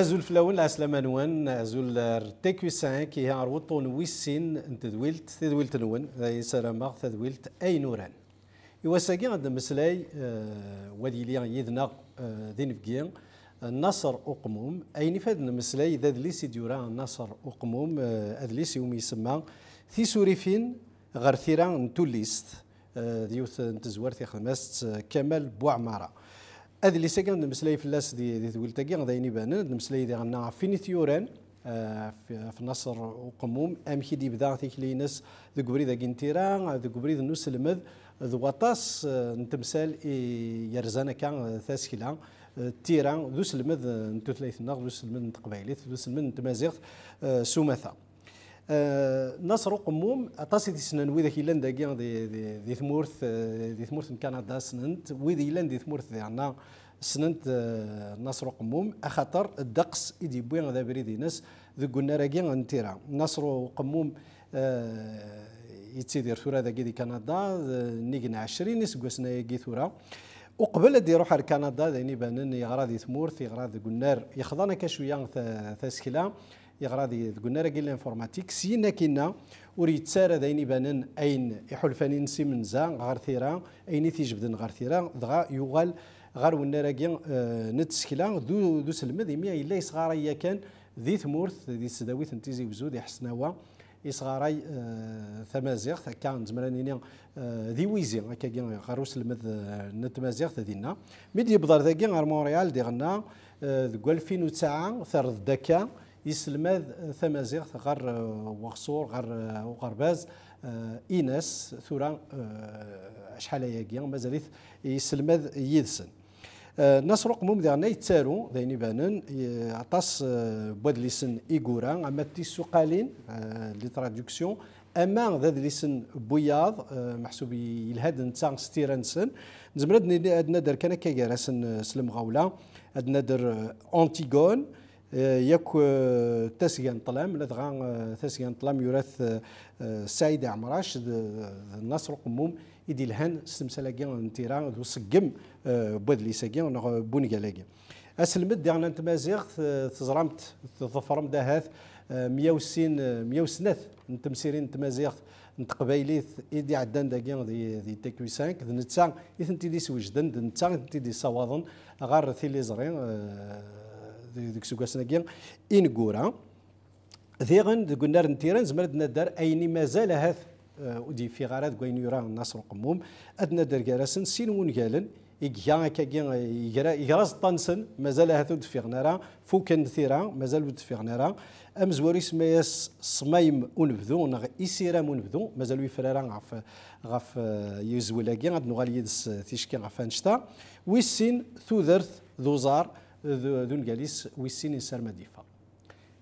أزول فلاول أسلام نوان أزول تيكو سان كي عروض ويسين تدويلت تدويلت نوان سلامة تدويلت أي نوران إواساكي عند مسلاي آه، وادي لي يدنا آه، ذين فكيان نصر أقموم أي نفاد مسلاي ذا دليسي ديورا نصر أقموم آه، أدليسي يوم يسمى في سوريفين غير توليست ديوث نتزوار في خماس كمال بوعمارة هذا اللي المسلاي في الناس دي دي تقول تولتاكي غاديين يبانن المسلاي دي غنعرف فين ثيوران آه، في نصر وقموم ام كي بدا ناس ذو قبري ذا كنتيرا ذو قبري ذو المد ذو غطاس آه، نتمسال يرزانا كان آه، ثاسكلا تيران ذو سلمذ نتوثلايث النغ ذو سلمد نتقبايليث ذو سلمد نتمازيغ سومثا آه، نصر قموم اطاس دي سنان ويدك لندا داكي دي, دي, دي ثمورث آه، دي ثمورث كندا سننت ويدي يلان دي ثمورث عندنا سننت آه، نصر قموم اخطر الدقس يدي بوين هذا بريدي ناس ذو قلنا راكي نتيرا نصر قموم يتسيدر ثورة ذا دي كندا نيجن عشرين اسكوسنا يجي ثورة وقبل اللي روح لكندا داني بانن يغرى دي ثمورث يغرى ذو قلنا يخضانا كشويه تسكيلا يغراضي قلنا راه لانفورماتيك سينا كينا ور يتسارى داين يبانن اين يحلفاني نسي منزا غار ثيرا اين تيجبدن غار ثيرا دغا يغال غار ونا راكي آه، نتسكلا ذو ذو سلمد يميا الا يصغار كان ذي ثمورث ذي سداويت نتيزي وزو ذي حسناوه يصغاري آه، ثمازيغت هكا زمرانيني ذي آه، ويزي هكا غروس المذ نتمازيغت ديالنا مي دي بضر ذاكي غار مونريال دي غنا ذو 2009 ثرد دكا يسلمذ ثمازيغ غر آه، وغصور غر آه، وغرباز آه، ايناس ثورا شحال هيا مازال يسلمذ يدسن الناس رقمهم ديالنا يتارو داين بانن عطاس بواد ليسن ايغورا اما تيسوقالين لي تراديكسيون اما ذا ليسن بوياض محسوب يلهاد نتا ستيرانسن نزمر ندير دار كان كيغارسن سلم غولا عندنا در انتيغون يك آه، تسجن طلام لدغا آه، تسجن طلام يرث آه، سعيد عمراش النصر قموم يدي لهان سمسالاكي انتيران ذو سقم بودلي ساكي بونيكالاكي اسلمت ديغنا نتمازيغت تزرمت تظفرم دهاث 160 160 نتمسيرين انت نتقبايليت ايدي عدان دي دي تي كيو 5 اثنتي دي سوجدن ذنتسان اثنتي دي سواضن غار ثيلي زرين ديك سوكاسنا كيان إن إنكورا ذيغن ديك النار نتيران زمر دار أيني مازال هاث آه، ودي في غارات كوين يرى الناس القموم أدنا دار كراسن سين ونقالن يجيا كاكي يجرا يجرا طنسن مازال هاثو دفيغنا راه فوكن ثيرا مازال ود في غنارا ام زواريس ماياس صمايم ونبذو نغ اسيرام ونبذو مازال ويفرارا غف غف آه، يزولاكي غاد نغالي آه، تيشكي غف انشتا ويسين ثوذرث ذوزار ذو الجليس ويسين يسر مديفة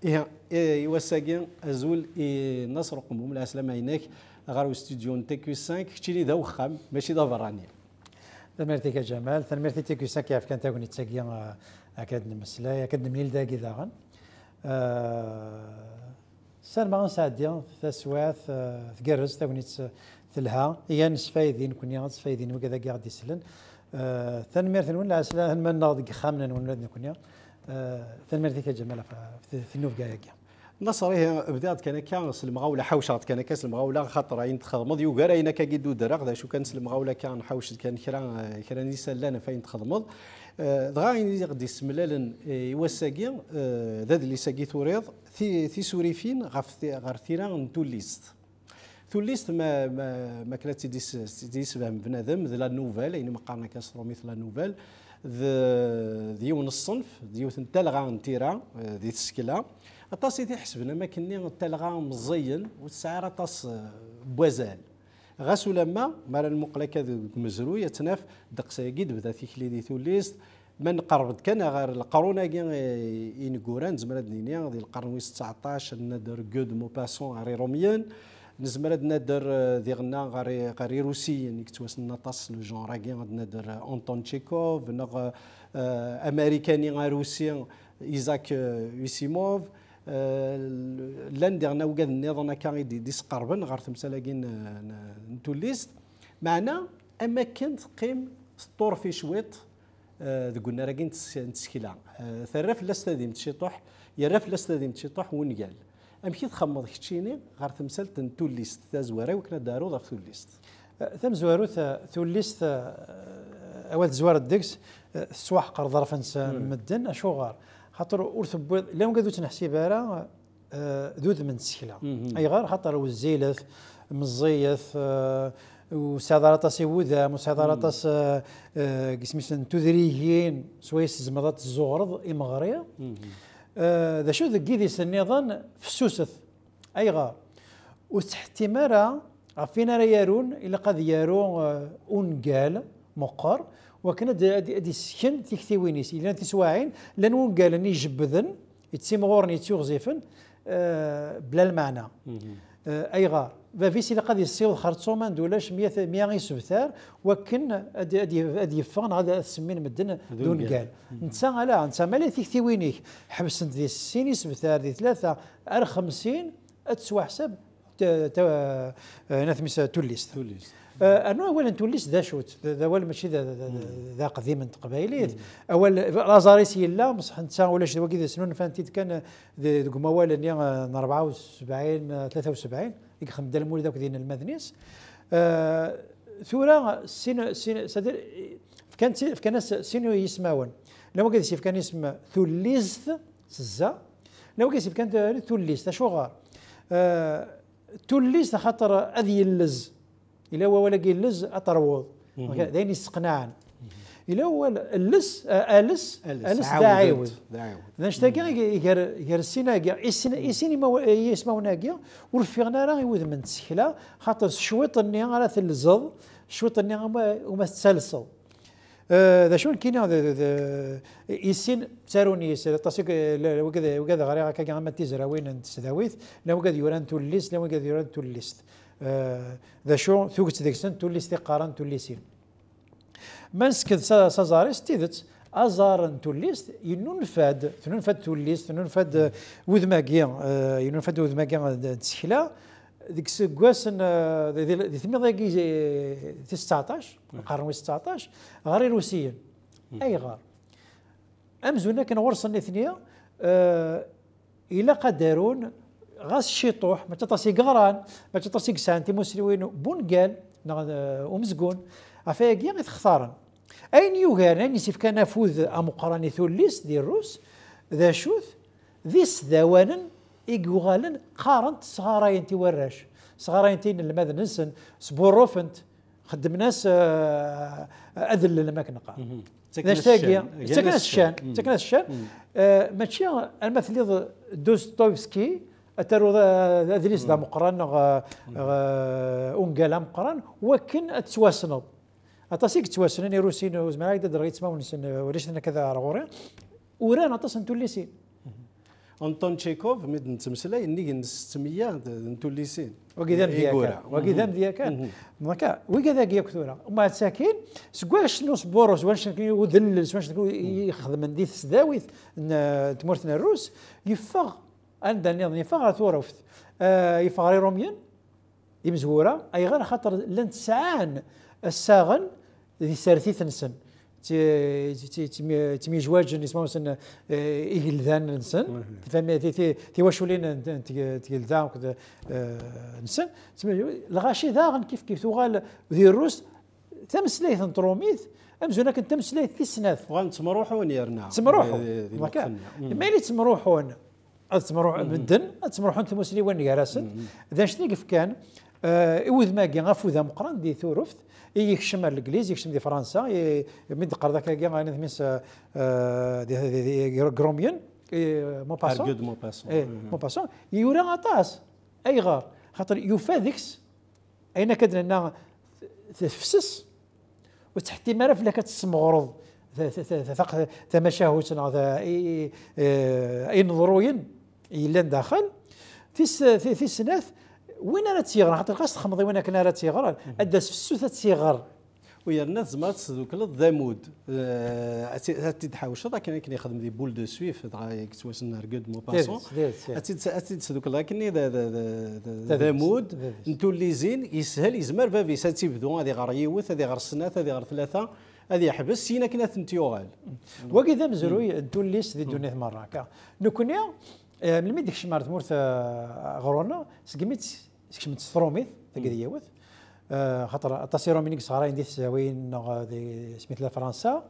إيه إيواساكي أزول نصر ناس رقم هم الأسلام عيناك غير استوديو تي كيو 5 كتشيني دا وخام ماشي دا براني تمرتك يا جمال تمرتي تي كيو 5 كيف كانت تاكوني تساكيا أكاد نمسلاي أكاد نمليل داكي داغن أه سالما غنسعدي تسوات تقرز آه، تاكوني تلها هي نسفايدين كوني غنسفايدين وكذا كي غادي يسلن تنميرت نون عسلا من ناضج خامنا نون لذن كنيا تنميرتك يا جمال في النوف جا نصر هي بدات كان كانس المغاوله حوشات كان كاس المغاوله خطر عين مضي يوغار اين كيدو درغ ذا شو كان المغاوله كان حوشت كان كرا كرا نيسان فين تخضمض آه، دغا غادي غدي سملالن يوساكي آه، آه، ذا اللي ساكي توريض في سوريفين غف غير ثيران توليست ثليست ما ما ما كانت تيسفهم بنادم ذا لا نوفال يعني مقارنه كاسترو مثل لا ذا ديون الصنف ديوث التلغا نتيرا ذي تسكلا اطاس اذا حسبنا ما كني التلغا مزين والسعر طاس بوزال غاس لما مال المقلا كذا مزرو يتناف دقساقي بدا تيكلي دي ثوليست من قربت كان غير القرون كي ينقوران زمرا دنيا ديال القرن 19 نادر كود مو باسون غير روميان نزمر عندنا در ديغنا غاري غاري روسي انك توسنا طاس لو جون راكي عندنا در آه، انطون تشيكوف نغ آه، امريكاني غا آه، روسي ايزاك يوسيموف لان ديغنا وكاد النظام كان ديس قربن غار تمثال تمثالاكين نتوليست معنا اما كان تقيم سطور في شويط ذو قلنا راكي نتسكيلا ثرف لاستاذيم تشيطوح يرف لاستاذيم تشيطوح ونقال امشي تخمض كتشيني غير تمثال تنتوليست تا زواري وكنا دارو غير توليست أه، ثم زوارو توليست اول أه، زوار الدكس أه، سواحقر ظرف انسان مدن اشوغار خاطر ور تبويض لا نقدو تنحسب ذوذ من السكله اي غير خاطر وزيلث مزيث وسادارة سي وذا وسادرة تاس قسميسن تذريهين سويس زمضات الزغرض إمغرية آه، ذا شو ذك يديس النظام فسوسث ايغا واستحتمارا عفين راه يارون الا قد يارو آه، اونقال مقر دي ادي السكن وينيس الا تسواعين لان اونقال اني جبذن غورني يتسوغزيفن آه، بلا المعنى ايغا الى قد يصير خرطوم دولاش 100 100 سبتار وكن ادي ادي فغن هذا سمين مدن دون قال انت لا انت مالي تيكتي وينيك حبس دي سيني سبتار دي ثلاثه ار 50 حساب نثمس توليست توليست أه، انا اولا توليست ذا شوت ذا اول ماشي ذا ذا قديم من تقبايليت اول رازاريس يلا مصح انت ولا شنو وكي سنون فانتيت كان ذوك موال 74 73 يخدم دا المولد دين المذنيس آه ثورة سين سين سادير فكان فكان سينو يسماون لما كان سيف كان يسمى ثليست سزا لما كان سيف كان ثليست شو غار آه خاطر اذي اللز الا هو ولا اللز اطروض داين يستقنعن الا هو الس الس الس داعود داش تا كاع غير يقر السينا كاع ما يسمعونا كاع ورفيغنا راه يود من تسكلا خاطر شويط ني راه تلزض شويط ني وما تسلسل آه، ذا شون كينا يسين تاروني يسير تاسيك وكذا وكذا غريغا كاين كاع ما وين تسداويت لا وكذا يوران توليس لا وكذا يوران توليست آه، ذا شو ثوقت ذيك سن توليس تقارن توليسين منسكت سازاريس تيدت ازار توليست ينونفاد تنونفاد توليست تننفد وذماكيا آه، يننفد وذماكيا تسحلا ديك سكواسن دي ثميضاكي 19 القرن 19 غاري روسيا اي غار امزونا كان غرسن اثنيا آه، الى قدرون غاس شيطوح ما تطاسي قران ما تطاسي قسان تيموسلوين بونقال ومزقون آه، افاياكيا يتخسارن اين يوغارن يسيف كان نفوذ امقراني ثوليس دي الروس ذا شوث ذيس ذوانا يقوغالن قارنت صغارين تي وراش صغارين تي لماذا نسن سبوروفنت خدم ناس آه، اذل لما كنقا تكنس الشان تكنس الشان تكنس الشان آه، ماشي المثل دوستويفسكي اترو ادريس ذا مقران اونجالا مقران وكن تسواسنض aṭas تواسن اني روسي نوز ad d درغيت yettmawen ونسن ulac انا كذا ɣur-i uran aṭas n tullisin انطون تشيكوف مد نتمسلاي نيغ ن 600 ن توليسين وكذا دياك وكذا دياك مكا وكذا كيا كثوره وما ساكين سكواش نص بوروس واش ودل واش يخدم من دي تسداويت تمورتنا الروس يفغ عند نيض يفغ ثوروفت يفغ روميان يمزوره اي غير خاطر لن تسعان الساغن دي سارثيث نسن تمي جواج نسمعوا سن إجلدان نسن فهمي تي تي واش ولينا تجلدان وكذا نسن الغاشي ذاغن كيف كيف تغال ذي الروس تمسليث نطروميث امزونا كنت تمسليث في سناف وغان تمروحون يرنا تمروحون ما اللي تمروحون تمروح مدن تمروحون ثموسلي وين يراسن ذا شنو كيف كان اذ ماكي كان غفو ذا مقران دي ثورفت يكشم الانجليز يكشم دي فرنسا من دقر ذاك كاع دي دي غروميون مونباسون ارجود مونباسون مونباسون يورا طاس اي غار خاطر يوفا اين كدنا لنا تفسس وتحتي ما فلا كتسمغرض تمشاهوت اي نظروين الا داخل في في سناث وين انا تيغر خاطر غاش تخمضي وين كنا راه تيغر اداس في السوثه تيغر ويا الناس ما زعما تسدوكل الضامود آه، تيتحاوش هذا كان كني يخدم دي بول دو سويف كتواسن رقد مو باسون تيتسدوكل كني ضامود نتو اللي زين يسهل يزمر فافي بدو هذه غار يوث هذه غار سنات هذه غار ثلاثه هذه يحبس سينا كنا ثنتي ثنتيوغال وكذا مزروي الدوليس دي دوني مراكا نكونيا آه، ملي ديك شمارت مورت آه، غرونا سقميت سكشمت تصروميث تاكدي يوث آه، خاطر مينيك صغارين دي الساوين سميت فرنسا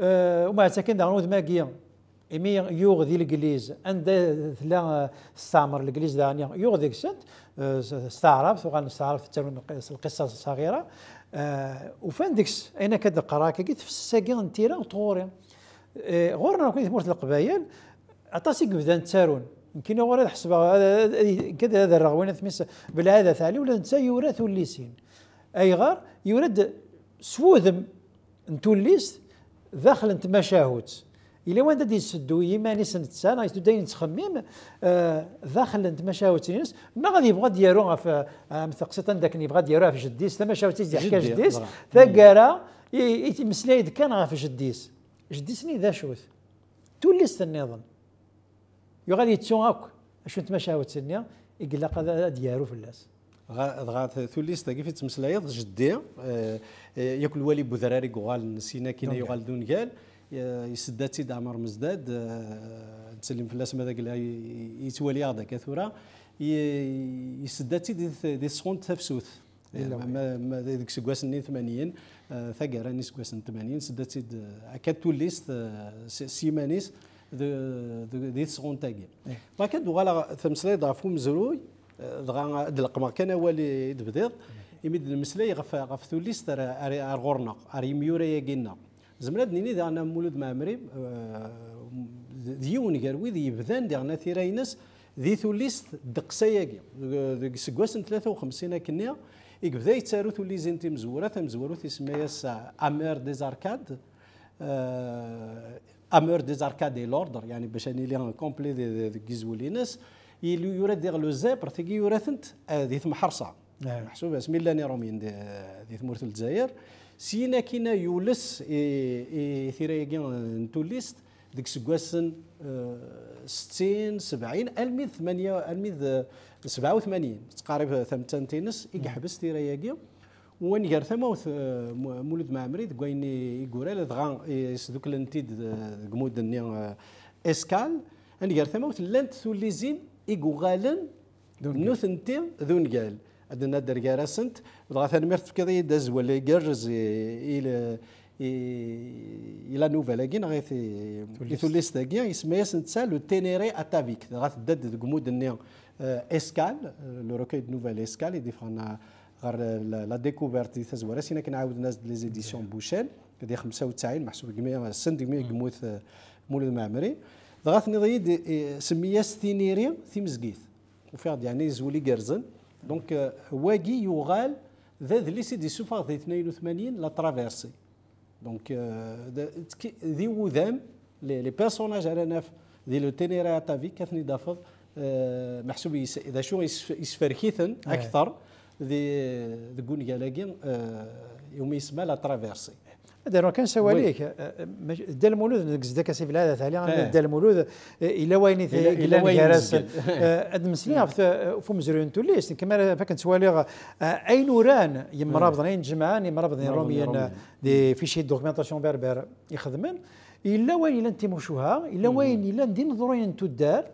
ومع ساكن داغنو دماغيا إمي يوغ ذي الإنجليز عند لا استعمر الإنجليز دانيا يوغ ذيك سنت استعرف آه، وغان استعرف القصة الصغيرة آه، وفان ديكس أين كد قراكا في الساقين نتيرا وطوري غورنا كنت مورت القبايل عطاسي بدان تارون يمكن ولا حسب كذا هذا الرغوين ثميس بالعاده ثالي ولا انت يورث الليسين اي غار يورد سوذم نتوليس داخل انت مشاهوت الى وين دادي يسدو يماني سنت سنه يسدو داين تخمم آه، داخل انت مشاهوت نيس ما غادي يبغى ديالو في آه، مثقسيطا داك اللي يبغى ديالو في جديس تما شاوت يحكى جديس ثقاره يتمسلايد كان في جديس جديسني ذا شوث توليس النظام يغادي يتسو هاك اش نتمشى يقلا يقلق هذا في اللاس غا توليست كيف تمسلايض جدي آه، آه، ياكل والي بوذراري كوغال نسينا كينا يغال دون قال يسدات سيد عمر مزداد آه، نسلم فلاس ماذا قال يتوالي هذا كثوره يسدات سيد دي سخون تفسوث يعني ما ديك سكواس 80 ثقرا ني سكواس 80 سدات سيد اكاد توليست سيمانيس دي سكون تسغونتاكي باكا إيه. دوغالا تمسلي غاف مزروي دغا دلقما كان هو اللي دبديض يمد المسلي غف غف توليست ارغورنا غورنا ار يميورا ياكينا دنيني دا انا مولود مع ديون غير دي يبدان دي غنا ثيراينس ذي ثوليست دقساياكي سكواسن 53 اكنيا يبدا يتارو ثولي زينتي مزوره تمزورو تسميها امير ديزاركاد آه، امور دي دي لوردر يعني باش اني لي كومبلي يلي يورد دي لو زابر تيكي يورثنت دي ثم حرصه محسوب اسمي لاني رومين دي ثمورث الجزائر سينا كينا يولس ثيرايكي توليست ديك سكواسن 60 70 الميد 8 87 تقريبا ثمتان تينس يحبس ثيرايكي غير ثموث مولد معمري يقول وين دغان يسدوك لنتيد كمود مود اسكال غير ثموث لانت ثوليزين يقوغالن نوثنتي ذو نقال عندنا غير سنت دغا تنمرت في كذا داز ولا يقرز الى الى نوفال اكين غيث يثوليس داكيا يسميها سنتسا لو تينيري اتافيك دغا تدد كمود مود اسكال آه، لو ركيد نوفال اسكال يديفانا خاطر لا ديكوبيرت ديال تزوار سينا كنعاود ناس لي زيديسيون بوشال ديال 95 محسوب كمية سن كمية كموث مولد معمري ضغط نضيد إيه، سميه ستينيري تيمزكيت وفيها يعني زولي كارزن دونك آه، واقي يغال ذا لي سيدي دي سوفار دي 82 لا ترافيرسي دونك آه، ذي وذام لي بيرسوناج على ناف ديال لو تينيري تافي كاثني دافض آه، محسوب اذا شو يسفركيثن إيه. اكثر ذي ذقون قالاقين آه، يوم يسمى لا ترافيرسي كان كنساو عليك دا المولود نقصد كاسي في العاده تاعي دا إيه. المولود الى وين الى وين كراس هاد مسليها إيه. في آه، مزرون توليس كما فكنتوالي آه، اين وران يما إيه. رابطين جمعان يما رابضين روميين دي فيشي دوكيومنتاسيون بربر يخدمن الا وين الا نتيموشوها الا وين الا ندير نظرين الدار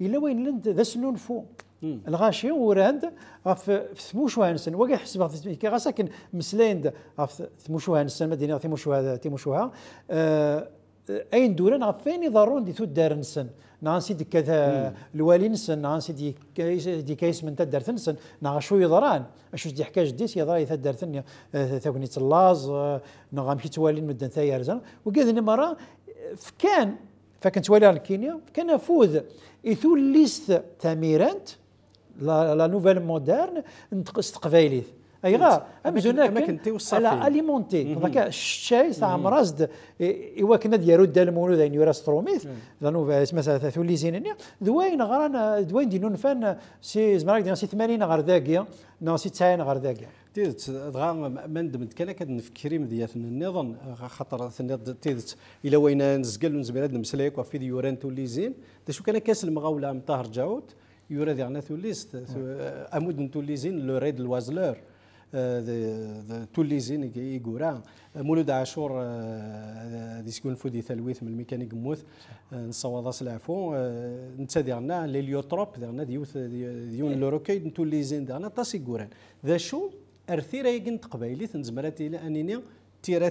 الا وين الا ذا سنون فو الغاشي وراند غف ثموشو هانسن وكا حسب كي غا ساكن مسلاين غف ثموشو هانسن مدينه هذا ثموشو ها آه، اين دوران غف فين يضرون دي تدار نسن نعان سيدي كذا الوالي نسن نعان سيدي دي كيس من تدار نسن نعان شو يضران اش دي حكايه جديس يضرا تدار ثني ثوكني تلاز نغام كي توالين مدن ثايرزان وكذا مرة فكان فكنت والي الكينيا كان فوذ ليست تاميرانت لا نوفيل مودرن نتقص تقبايليت ايغا امزونا كن على اليمونتي هذاك الشاي تاع مرازد ايوا كنا ديالو دا المولود اين يعني يراس تروميث اسمها ثلاثه ثولي زينين دوين غران دوين دينون فان سي زمرك ديال سي 80 غار ذاكيا نو سي 90 غار ذاكيا تيدت دغا ما ندمت كان كنفكري مدياتنا النظام خاطر تيدت الى وين نزقل ونزبل هاد المسلايك وفي ديوران توليزين دا شو كان كاس المغاوله مطهر جاوت يورد غنا توليست امود توليزين لو ريد لوازلور توليزين يقورا مولود عاشور آه، آه، ديسكون فودي ثلويث من الميكانيك موث آه، نصوضاس العفو نتا ديالنا يعني ليليوتروب ديالنا يعني ديوث ديون إيه. لوروكي توليزين ديالنا طاس يقوران ذا شو ارثيرا يقن تقبايليت نزمرات الى انني تيرا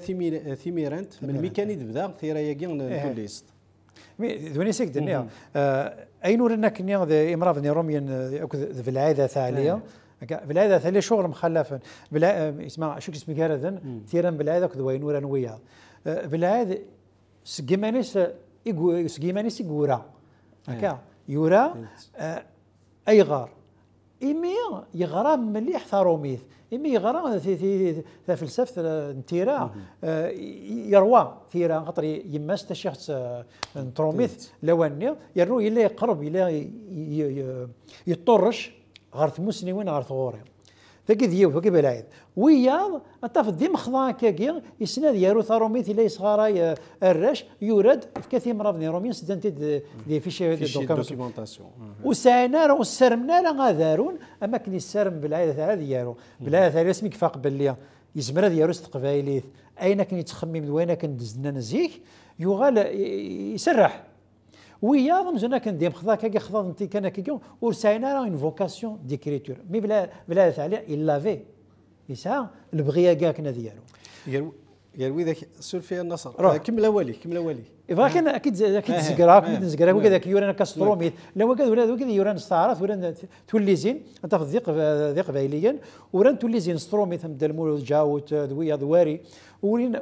ثيميرانت من الميكانيك بدا ثيرا يقن توليست دوني سيك دنيا آه، اي نور انك نيا امراض نيروميان روميان في آه، العاده ثاليه بالعاده نعم. ثاليه شغل مخلف آه، اسمع شو اسمي كارثن ثيرا بالعاده كذ وينور انويا بالعاده سقيمانيس سقيمانيس يقورا هكا إيه. يورا إيه. اي غار إمي يغرى مليح ثاروميث إمي يغرى في في فلسفة تيرا آه، يروى تيرا خاطر يماس تا شيخ آه، تروميث لواني يرو إلا يقرب إلا يطرش غير مسني وين غير ثغوري ثقي ذيو ثقي بلايد وياض الطاف دي مخضا كاكيا يسنا يارو ثارومي ثلا يصغارا الرش يورد في كثير من من رومين سدنت دي في شي دوكيمونتاسيون وسانا راه سرمنا لا غادارون اما كن السرم بلايد ثلاثه ديارو بلايد ثلاثه اسمك فاق باللي يزمر ديارو تقبايليت اين كني تخمم وين كندزنا نزيك يغال يسرح ويا كان كنديم خضا كاكا خضا انت كان كيكو ورساينا راه اون فوكاسيون ديكريتور مي بلا بلا عليه الا في يسعى البغيه كاع كنا ديالو الوي ذاك فيها النصر كمل اولي كمل اولي اذا إيه، كان اكيد اكيد زكرا اكيد زكرا وكذا نعم. يورانا كاستروميت نعم. لا وكذا ولا وكذا يوران ستعرف ولا تولي انت في الضيق ضيق بايليا وران توليزين ستروميت هم دالمول جاوت دويا دواري ورين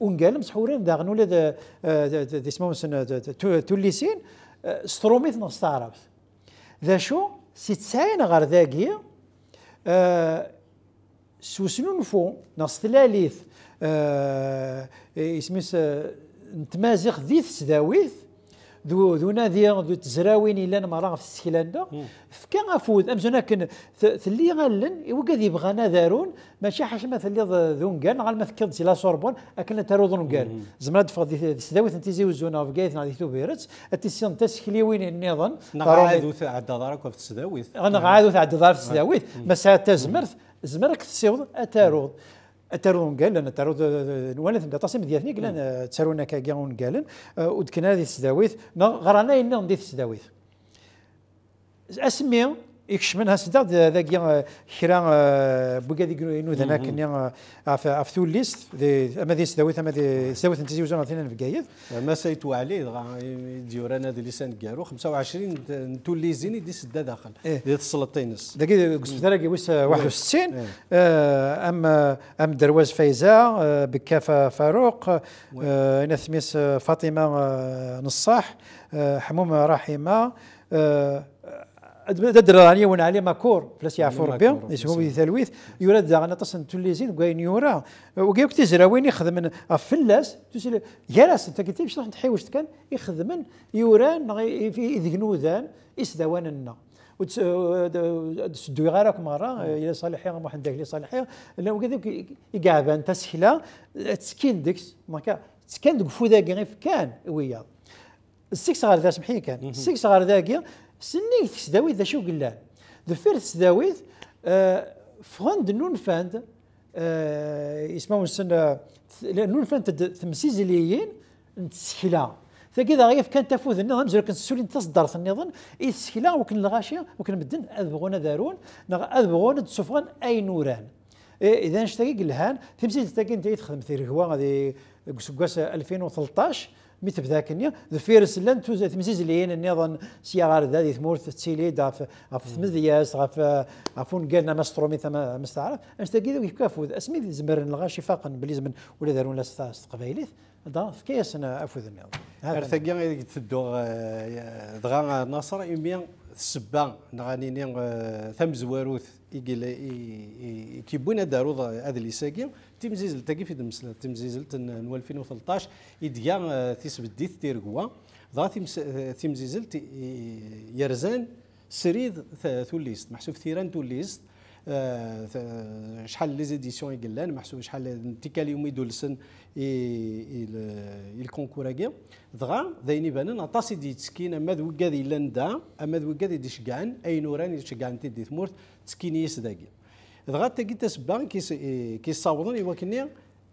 ونقال مسحورين داغن ولاد ولا اسمهم توليسين آه، ستروميت نستعرف ذا شو سي تسعين غار ذاكي آه، سوسنونفو نستلاليث اسميس آه، نتمازيخ ذيث سداويث ذو ذو نادي ذو تزراوين الى مرا في السكلاندا فكان أفود أمزون كن ثلي غلن وقد يبغى نذارون ماشي حاش ما ثلي ذو نقال غال ما سي لا سوربون أكن تروض نقال زمرا دفغ دي انت زي وزونا في قايت نادي تو بيرت أتيسيون تسكليوين النظام نغعادو تعدى دارك في السداويت غنغعادو تعدى دار في السداويت مسا تزمرت زمرك تسيوض أتاروض أترون قالن أترو نوالا ثم تاسم دياتني قالن تسارونا كاكا قالن أه، ودكنا هذه السداويث غرانا إنا ندي السداويث أسمي يكش منها جنو إنه ذا بوكا نيان عف هكا اف ذا اما ذي سداويت اما ذي سداويت انت زوجان في جيد ما سيتو عليه دغا ديورنا ذي لسان وعشرين 25 ليزيني ذي سدا داخل إيه. ذي تسلطينس ذاك السبيطار كي واحد 61 إيه. آه، ام ام درواز فايزه آه، بكافه فاروق آه، نثمس فاطمه نصاح حموم رحمة راني وانا علي ماكور فلاس يعفو إيه، ربي يسهم في تلويث يولد أنا تصن تليزين وكاين يورا وكايوك تزراوين يخدم فلاس يا راس انت كنتي باش تروح تحيوش كان يخدم يوران في ذنوذان اسدوان إسدواننا وتسدو غيرك مره الى صالحين راح عندك لي صالحين لا وكذا انت سهلة تسكين ديكس ماكا تسكين ديك فوداك غير في كان وياه السكس غير ذا سمحي كان السكس غير ذا سنيك تسداوي ذا شو قلان دفير تسداويت فغند نونفاند يسمون سن نونفاند تمسيزليين نتسكلا تاكيدا غير كان تفوذ النظام زيرو تصدر في النظام يتسكلا وكن الغاشيه وكن مدن اذ دارون نغ اذ تسفغن اي نوران اذا نشتاقي قلهان تمسيز تاكي انت تخدم في ركوا غادي سكواس 2013 مثل ذاك النيا ذفيرس لن توز تمزيز لين النظام سيغار غار ذا ثمورت تسيلي دا في غاف ثمذياس غاف غافون قالنا مسترو مثل ما مستعرف اش انش تاكيد ويكافو اسمي زمر الغاشي فاقن بلي زمن ولا دارون لاس قبايليث دا كيس انا افو ذا النظام ارثاكيا تدور آه، دغا نصر يمين السبه نغانيني يقول آه، كي بوينا داروض هذا اللي ساكي تمزيزل تاكي في دمسلا تمزيزلت تن 2013 يديا تيس آه، تيسبديت تيرقوا ضا تمزيزلت آه، يرزان سريد ثوليست محسوب ثيران توليست آه، آه، شحال لي زيديسيون يقلان محسوب شحال التكالي يدولسن دولسن الكونكور اكي دغا ذاين يبانن اطاس دي تسكين اما ذو كادي لان دا اما ذو دي ديشكعن اي نوران يشكعن تدي ثمورت تسكين يسداكي دغا تاكي تسبان كي صاوضن يوكني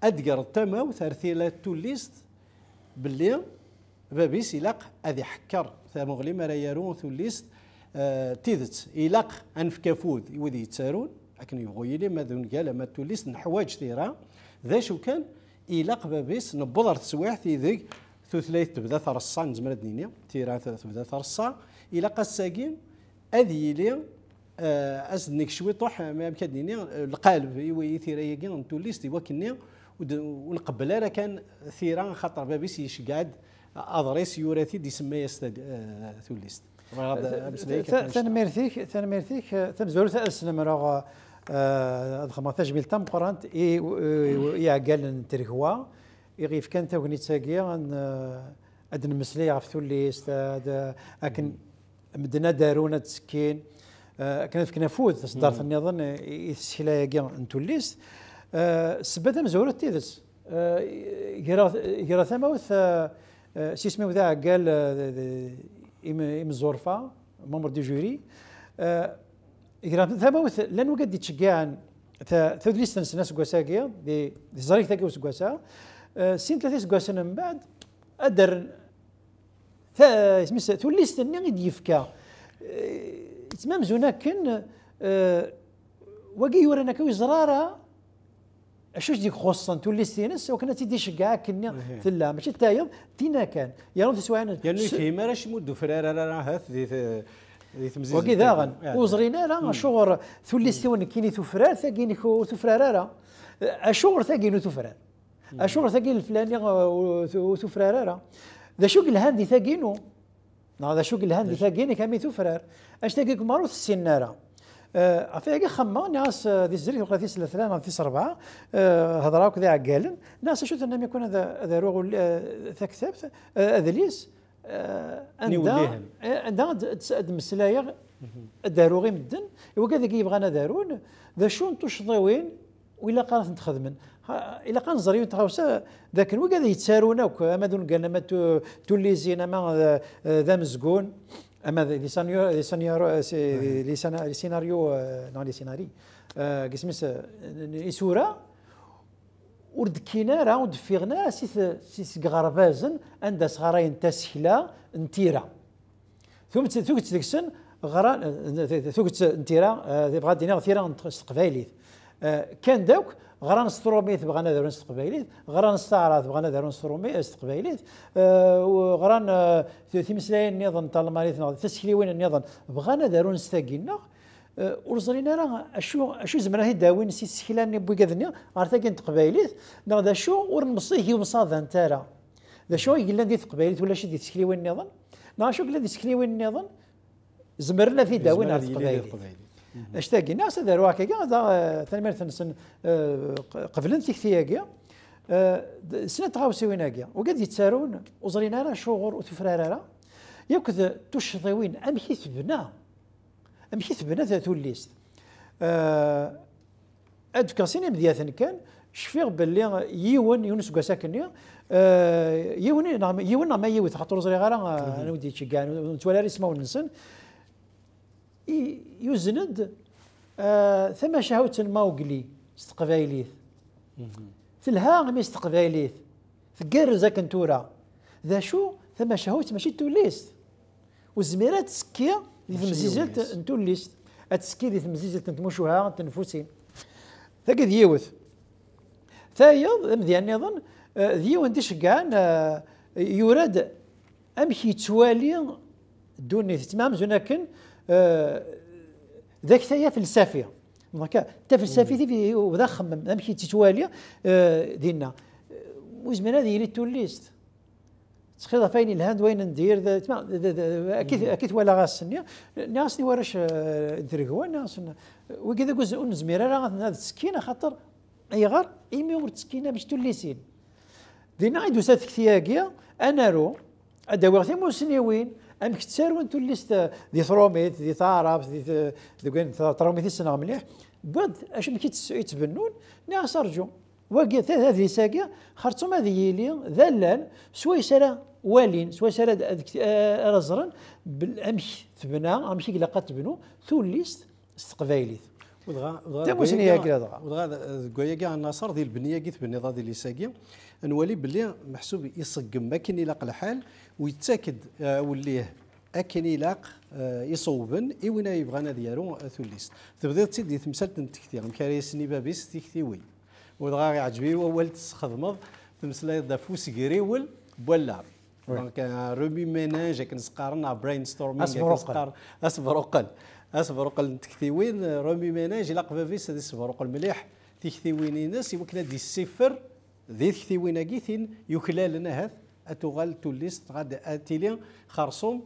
تماو التماوت ارثيلا توليست باللي بابيس يلاق اذي حكر ثامغلي مرايا رون توليست آه، تيدت إلاق أنف كافوذ وذي يتسارون أكن لي ما ذون قال ما توليس نحواج ثيرا ذا شو كان إلاق بابيس نبضر تسويح في ذيك ثلاث تبدا ثرصا نزمر دنيا تيرا تبدا ثرصا إلاق الساقين أذي يلي آه، أزنك شوي طوح ما بكدني القالب يثير يقين نتوليس دي وكني ونقبل راه كان ثيرا خاطر بابيس يشقاد أضريس يوراثي دي يستد توليست آه، تنميرتيك تنميرتيك تم زورت اسلم راه ضخمه تجميل تم قرانت اي يعقل نتركوا يغيف كان تاكني تساقي آه، اد نمسلي غف توليست آه، لكن مدنا دارونا تسكين آه، كنا فكنا فوز تصدرت النظام يسهلا كي نتوليست سبدا مزورت تيدس يرا يرا ثموث سيسمو ذا قال ام زورفا ممبر دي جوري إجرام آه، ثموث لن وجد تشجعن ثو ليستنس ناس غوساكيا دي زريك تاقي وسقوسا سين ثلاثة قوسنا من بعد أدر ثا اسمس توليس ني غيد يفكا آه، تمام زوناكن آه، واقي ورانا كوي زرارة اشوش ديك خصوصا تولي سينس وكنا تيدي شكاع كنا تلا ايه. ماشي يوم تينا كان يا رون تسوان يعني فيما راش مود فرار راه هات تمزيز وكي غن يعني. وزرينا راه شغل تولي سيون كيني تفرار ثاكيني تفرار راه اشغل ثاكينو تفرار اشغل ثاكين الفلاني وتفرار راه ذا شوك الهاندي ثاكينو ذا شوك الهاندي ثاكيني كامي تفرار اش ثاكيك ماروث السناره عفوا كي خما ناس ذي الزريك وقلا ذي ثلاثة ذي أربعة هضراو كذا عقالن ناس شو ثنا يكون هذا هذا روغ ذا آه، كتاب آه، اذليس عندنا آه، عندها تسأد مسلايا داروغي مدن وكذا كي يبغانا دارون ذا شون تشضوين وإلا قرات نتخدمن الا قان زريو تغاوسا ذاك الوقت يتسارونا اما دون قالنا ما توليزينا ما ذا مزقون اما لي سانيو لي سيناريو لي آه، سيناريو نو لي سيناري آه، قسمس يسورا ورد راه ود فيغنا سي سي غربازن عند صغارين تسهلا انتيرا ثم ثوكت ديكسن غرا آه، ثوكت نتيرا بغا دينا ثيرا تقبايليت كان داوك غرا نسترومي تبغى نديرو نس قبايليت غرا نستعرا تبغى نديرو نس رومي نس قبايليت أه، غرا تيمسلاين نيضن تاع الماريت نوض تسكليوين نيضن بغا نديرو نس تاكينا أه، ورزرينا راه اشو اشو زمرا هي داوين سي سكلاني بوي كادني عرفتا كنت قبايليت دا شو ورمصيه يمصاد انت راه دا شو يقول لنا ديت قبايليت ولا شدي تسكليوين نيضن نا شو قال لي تسكليوين نيضن زمرنا في داوين عرفت قبايليت اشتاقي ناس هذا يا كاع آه، ثاني مرة نسن آه، قبل تكتيا يا آه، سنة تغاوسي وين كاع وقد يتسارون وزرينا راه شغور وتفرار راه ام تشضيوين بنا ثبنا امحي ثبنا ذات الليست اد كاسيني مدياثن كان شفيغ باللي يون يونس كاساكني يون نعم، يون ما نعم، يوث خاطر زري غير انا ودي تشكان نتوالى ريسما ونسن يزند آه، ثم شهوت موغلي في تلها مي ستقبايليت تقرز زاك انتورا ذا شو ثم شهوت ماشي توليست وزميرة تسكي في تمزيزة توليست اتسكي دي تمزيزة تموشوها تنفسين ذاك ديوث ثايض مزيان نظن ديوان تشكان يراد آه، آه، امشي توالي دوني تمام زناكن آه، ذاك تايا فلسفيه دونك حتى فلسفيتي وذا خمم امشي تتوالي آه، ديالنا آه، وزمان هذه اللي توليست تخيض فين الهند وين ندير اكيد اكيد ولا غاسني ناسني وراش ندري هو ناس وكذا كوز نزمير راه هذا السكينه خاطر غار اي ور تسكينه باش توليسين دينا غيدوسات كثياكيا انا رو اداوغ موسنيوين امك تسارون توليست دي ثروميت دي ثارف دي دي ثروميت يسنا مليح بعد اش مكي يتبنون ناس ارجو ثلاثة ذي ساقيا خرطوم هذه يلي ذلان سوي يسرى والين سوي يسرى آه، آه، رزرا بالامك تبنى امشي قلقا تبنو ثوليست استقبايليت ودغا ودغا تموسني ودغا كويا كاع النصر ديال البنيه كي تبني غادي اللي ساقيه نولي بلي محسوب يصقم ما كاين الا الحال ويتاكد آه، وليه اكن يلاق آه، يصوبن اي وين يبغانا ديالو آه، ثوليس تبدا تيدي تمثال تمتكتي مكاريسني بابيس تيكتيوي ودغا ولد خدمض تستخدمض تمثلا دافوس غريول بولا دونك رومي ميناج كنسقارنا برين ستورمينغ اصبر اصبر اصبر اسبروقل اسبروقل وين رومي ميناج يلاق بابيس هذا اسبروقل مليح وين ناس يمكن دي السفر ذي تكتيوين كيثين يكلالنا هذا اتوغال توليست غاد اتيلي خرصوم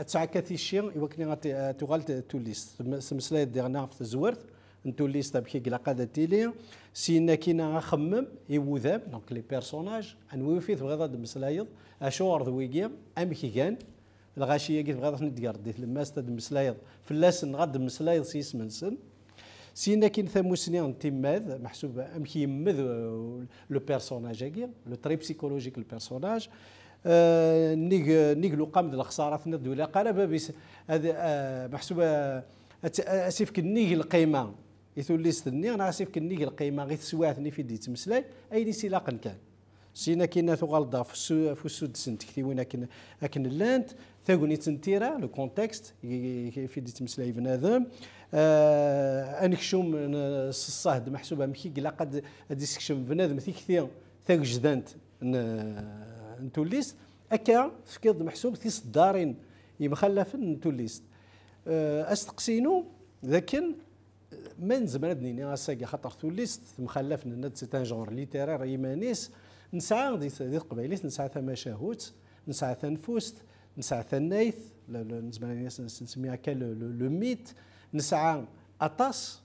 اتسعكاتي الشيء يوكني اتوغال توليست سمسلاي ديغنا في تزورت نتوليست بكي قلقا تيلي سينا كينا خمم يوذاب دونك لي بيرسوناج انوي في تبغي تبغيض مسلايض اشور ذويكي ام كي كان الغاشيه كي تبغيض ندير ديت لماس تد مسلايض فلاس غاد مسلايض سيس منسن سينا كين ثاموسني تيماذ محسوب كي يمذ لو بيرسوناج هاكيا لو تري بسيكولوجيك البيرسوناج نيك نيك لو قام الخساره في الدوله قال بابيس هذا محسوب اسيف كنيك القيمه لي ستني انا اسيف كنيك القيمه غير سواتني في ديت مسلاي لي سلاق كان سينا كينا ثغال ضاف في السود سنت وين اكن اكن لانت ثاغوني تنتيرا لو كونتكست كيف يتمسلاي بنادم آه انكشوم الصهد محسوبه مكي قد ديسكشن بنادم في كثير ثاغ جدانت نتوليست اكا كيد محسوب في صدارين يمخلف نتوليست آه استقسينو لكن من زمان ني غاساكي خاطر توليست مخلف ناد سي ان جونر ليتيرار ايمانيس نسعى دي, قبيلت القبايليت ثما شاهوت نسعى تنفوست نسعى ثنايث نسميها كا لو ميت نسعى اطاس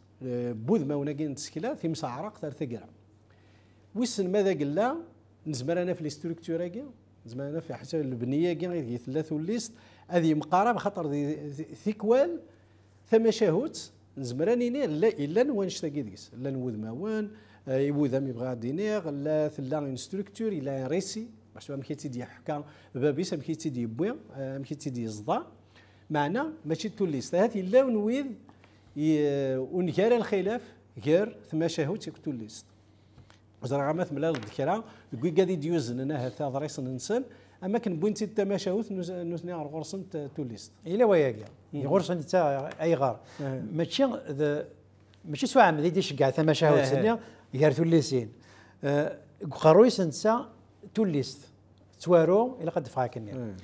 بوذ ما وناكي نتسكلا في عرق تاع ثقرا ويسن ماذا قلنا نزمر انا في لي ستركتوراكي انا في حتى البنيه غير غير ثلاث وليست هذه مقارب خاطر ثيكوال ثما شاهوت نزمر انا لا الا نوانش تاكي ديس لا نوذ ماوان يوذا مي دينيغ لا ثلا انستركتور ستركتور الا ريسي باش مكيتي دي حكا بابيس مكيتي دي بوي آه، مكيتي دي زدا معنى ماشي توليس هاتي لا ونويد غير الخلاف غير ثما شاهوت يكون توليس زرع مثلا لا الذكرى كوي قادي ديوزن انا هذا ضريس ننسن اما كان بوينتي التماشاوت نوثني غير غرسن توليس الى وياك غرسن حتى اي غار أه. ماشي ماشي سواء ملي ديش كاع شاهوت سنيا أه. غير توليسين قرويس نسا تو ليست توارو الى قد فاك النير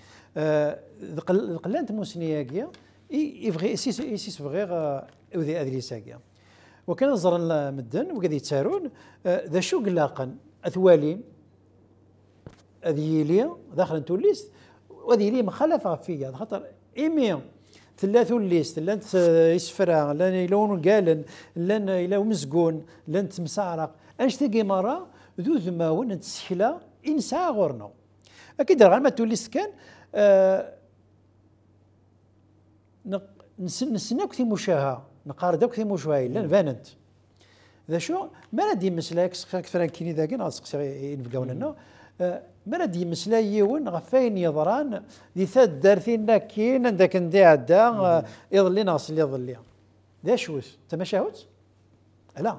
القلان تموسني ياكيا يبغي يسيس بغي وذي ادريس ياكيا وكان زرن مدن وقد يتسارون آه، ذا شو قلاقا اثوالي اذيلي داخل تو ليست واذيلي مخالفه فيا خاطر ايمي ثلاث ليست لان يسفرا لان يلون قالن لان يلون مزقون لان تمسعرق انش تلقي مرة ذو ذماون تسحلا انسى غورنو اكيد غير ما توليس آه نسن نسنا كثي مشاهه نقار داك كثي مشاهه الا بانت ذا شو ما راه مسلاك كثر كيني ذاك غنسقسي ينبقاو لنا آه، ما راه مسلا يون غفاين يضران دي ثاد دارثين كين عندك ندي عدا آه، يضلي ناصلي يضلي ذا شو انت ما شاهدت؟ لا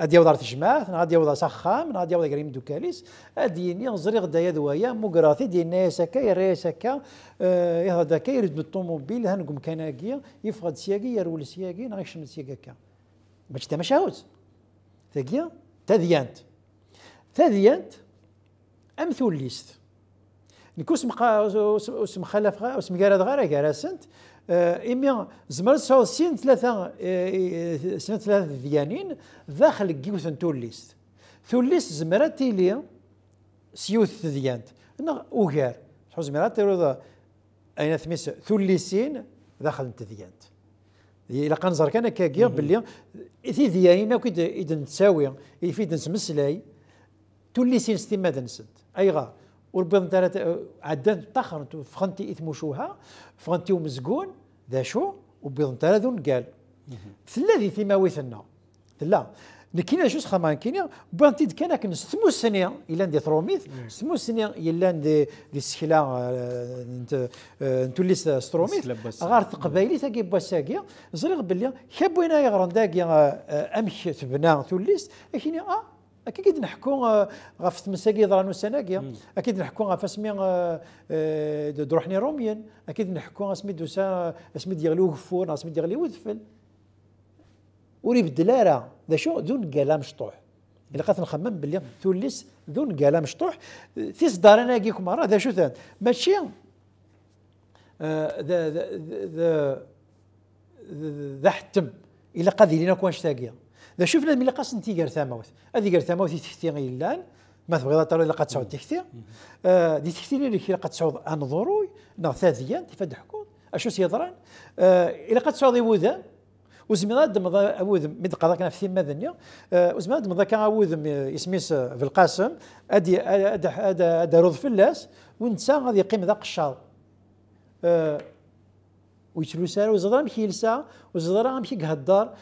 غادي يوضع تجمعات نهار يوضع سخام نهار يوضع كريم دوكاليس غادي ني نزري غدا يا دوايا مقراثي ديالنا يا سكا يا ريا سكا يا هذا يرد من الطوموبيل هنقوم كناكيا يفقد سياكي يرول سياكي نغيشم سياكا كا باش تا مشاوز تاكيا تاديانت امثول ليست ثوليست نكو سم خلف سم كارد غير كارسنت إما زمر سعود سين ثلاثة سنة ثلاثة ديانين داخل جيوث توليست توليست زمرت تيلي سيوث ديانت أنا أوغار شو زمرات تيرو أين ثميس توليسين داخل تذيانت إلا زر كان كاكيا باللي تي ذيانين أكيد إذا نتساوي يفيد نتمسلاي توليسين ستيما نسد أيغا وربما دارت عدان تاخر فخنتي اثم شوها فغنتي ومزقون ذا شو وبيض ترى ذون قال ثلاثي ثماويثنا لا نكينا جوج خمان كينا بانتي كان كن سمو سنيا الا ندي ثروميث سمو سنيا الا ندي دي سخلا آه، انت آه، انتو لي ستروميث غار تقبايلي تاكي بوساكيا زريغ بلي كابوينا يغرن داكيا امك تبنا توليس كينا اه اكيد نحكو آه، غف مساكي ضران وسناكيا اكيد نحكو غف اسمي آه، آه، دروحني روميان اكيد نحكو اسمي دوسا اسمي ديال وغفور اسمي ديال ودفل وري لا ذا شو دون قالا مشطوح الا قات نخمم باللي توليس دون قالا مشطوح تيس انا كيكم راه ذا شو ثان ماشي ذا ذا ذا ذا حتم الا قاد لينا كون شتاكيا إذا شفنا ملي قاس انت ثاموث هذه قال ثاموث تحتي غير ما تبغيض ترى الا قد تعود تحتي آه دي تحتي لك الا قد تعود ان ضروي نا ثاديا تفاد حكون اشو سيضران آه الا قد تعود وذان وزمنا دمض اوذم مد كان في ثيما ذنيا وزمنا دمض كان اوذ يسميس في القاسم ادي ادي ادي رض فلاس وانت غادي يقيم ذا قشاط ويتلوسا وزغرا مشي يلسا وزغرا مشي يهضر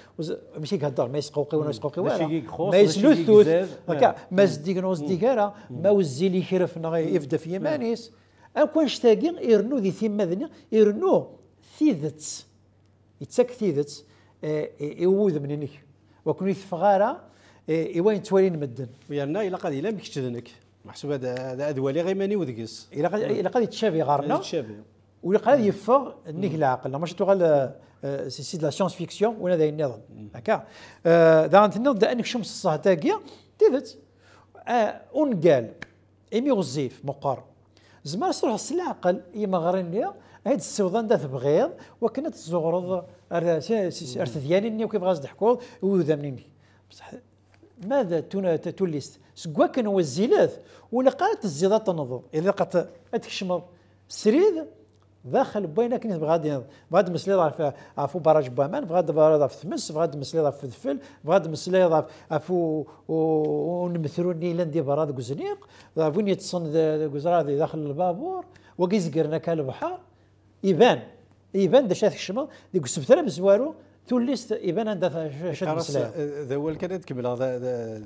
ماشي كهدر ما يسقوقي ولا يسقوقي ولا ما يسلوثوث هكا ما زديك ديكارا ما وزي لي كيرفنا يفدا في يمانيس اكو نشتاقي يرنو ذي ثيما ذنيا يرنو ثيذت يتسك ثيذت آه، آه، يوذ منينك وكون يثفغارا آه، يوين توالين مدن ويانا الى قد الا مكتدنك محسوب هذا ادوالي غير ماني وذكس الا قد يتشافي غارنا يتشافي ويقرا يفر نيك العقل ماشي تغال سي سي لا سيونس فيكسيون ولا ذا النظام هكا ذا تنظ انك شمس الصه تاكيا تيفت قال ايمي غزيف مقر زعما تروح العقل اي مغرنيا هاد السودان دا تبغيض وكنا تزغرض ني وكيف غاز وذا منين بصح ماذا توليست سكوا كان وزيلات ولا قالت الزيضات تنظر الا قالت تكشمر سريد داخل بوينا كنت بغا غادي بغا تمسلي عفو براج بوامان بغا تبارد في تمس بغا مسلي في الدفل بغا تمسلي عفو ونمثلو نيلان دي براد كوزنيق وين يتصن كوزرا داخل البابور وكي زقرنا كالبحر يبان يبان دا شاف الشمال ديك السبتره بزوارو توليست يبان عندها شد مسلاح ذا هو كانت تكمل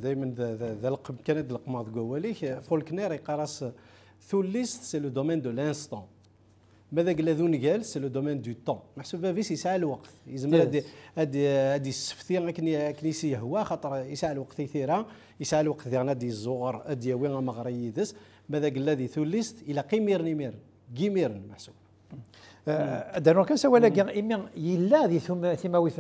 دائما ذا القم كانت القماض قواليك فولكنير يقراس توليست سي لو دومين دو لانستون ماذا قال ذو سي لو دومين دو طون محسوب فيس يسعى الوقت يزمر هادي هادي هادي السفتي كنيسي هو خاطر يسعى الوقت يثيرا يسعى الوقت ديالنا دي الزغر هادي وين مغري يدس ماذا قال ذي ثوليست الى قيمير نيمير قيمير محسوب أه، دانو كان لا كان إمي يلا ذي ثم ثماوي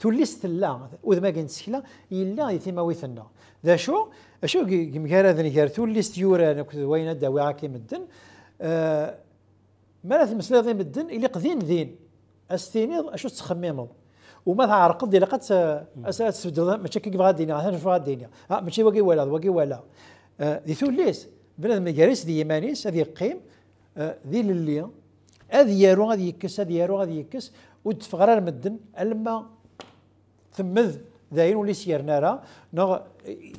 ثوليست لا وذ ما كان سكلا يلا ذي ثماوي ثنا ذا شو شو كمكارا ذنكار ثوليست يورا وين داوي عاكي مدن أه، ما تمسلا ذي مدن اللي قذين ذين استينيض اشو تخممض وما تعرقد الا قد تبدل ماشي كي بغا دينيا عشان شو غادي دينيا آه، ماشي واقي ولا واقي ولا آه، ذي ليس بنادم يجالس ذي يمانيس هذه قيم ذي اللي آه، هذه يارو غادي يكس هذه يارو غادي يكس ودفغر المدن ألما ثمذ ذاين ولي سيرنا راه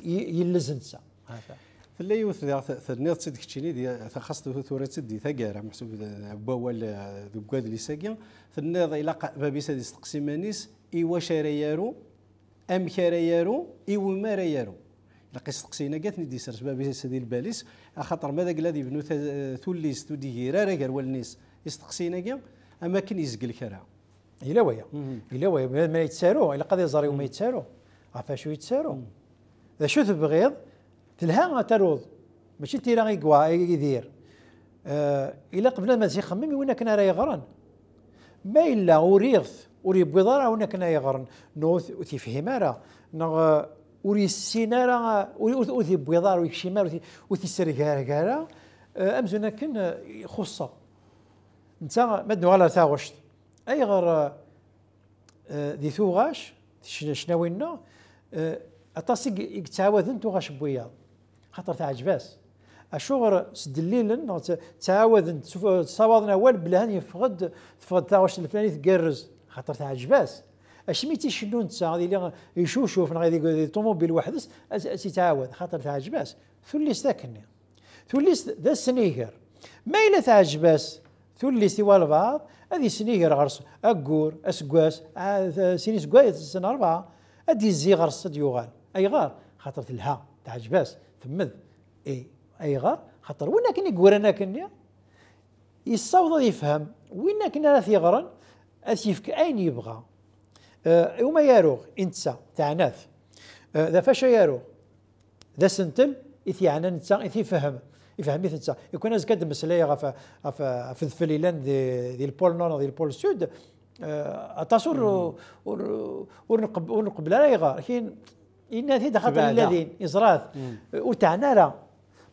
يلزنسا هذا لا يوث ثنيض تدكتشيني دي تخص ثورة دي ثقارة محسوب بوال ذبقاد اللي ساقيا ثنيض إلا بابيس دي استقسي إي إيوا شاريارو أم كاريارو إيوا ماريارو ريارو لقي استقسينا قاتني دي سرس بابيس دي الباليس خاطر ماذا قلا دي بنو ثوليس تودي رارا غير والنيس استقسينا قيا أما كان يزقل كرا إلا ويا إلا ويا ما يتسارو إلا قضي زاري وما يتسارو عفاش يتسارو ذا شو تبغيض تلها تروض ماشي تيرا غيكوا يدير آه الا قبل ما خمم وين كنا راه يغرن ما الا وريغث وري يبغي راه وين كنا يغرن نو تيفهم راه نغ وري يسين راه ور يبغي راه ويكشي ما وتيسرق كارا آه، امزون كن آه، خصه انت ما دنو على تاوشت اي غير ذي آه، ثوغاش شناوينا اطاس يتعاود انتو غاش بوياض خاطر تعجباس سد الليل تعاود تصاوضنا وال بلا يفقد تفقد واش الفلاني تقرز خاطر تعجباس اش ميتي شنو نتا غادي اللي يشوشوف غادي الطوموبيل وحدس تعاود خاطر تعجباس ثولي تاكني ثولي ذا سنيكر ما الا تعجباس ثولي سوا البعض هذه سنيكر غرس اكور اسكواس آه، سيني سكواس سنه اربعه هذه الزي غرس ديوغال اي غار خاطر تلها تعجباس تمد اي غار خاطر وين كان انا كني يصاوض يفهم وين كنا راه ثيغرا اسيفك اين يبغى أه وما ياروغ تاع ناف أه، ذا أه فاش ياروغ ذا سنتل إثي عنا نتا إثي فهم يفهم مثل يكون أزكى المسألة غف غف فذفل إلان دي, دي البول نور دي البول سود أه أتاسور ورنقبل لا يغار في خطر الذين إزراث وتعنا وتعنارة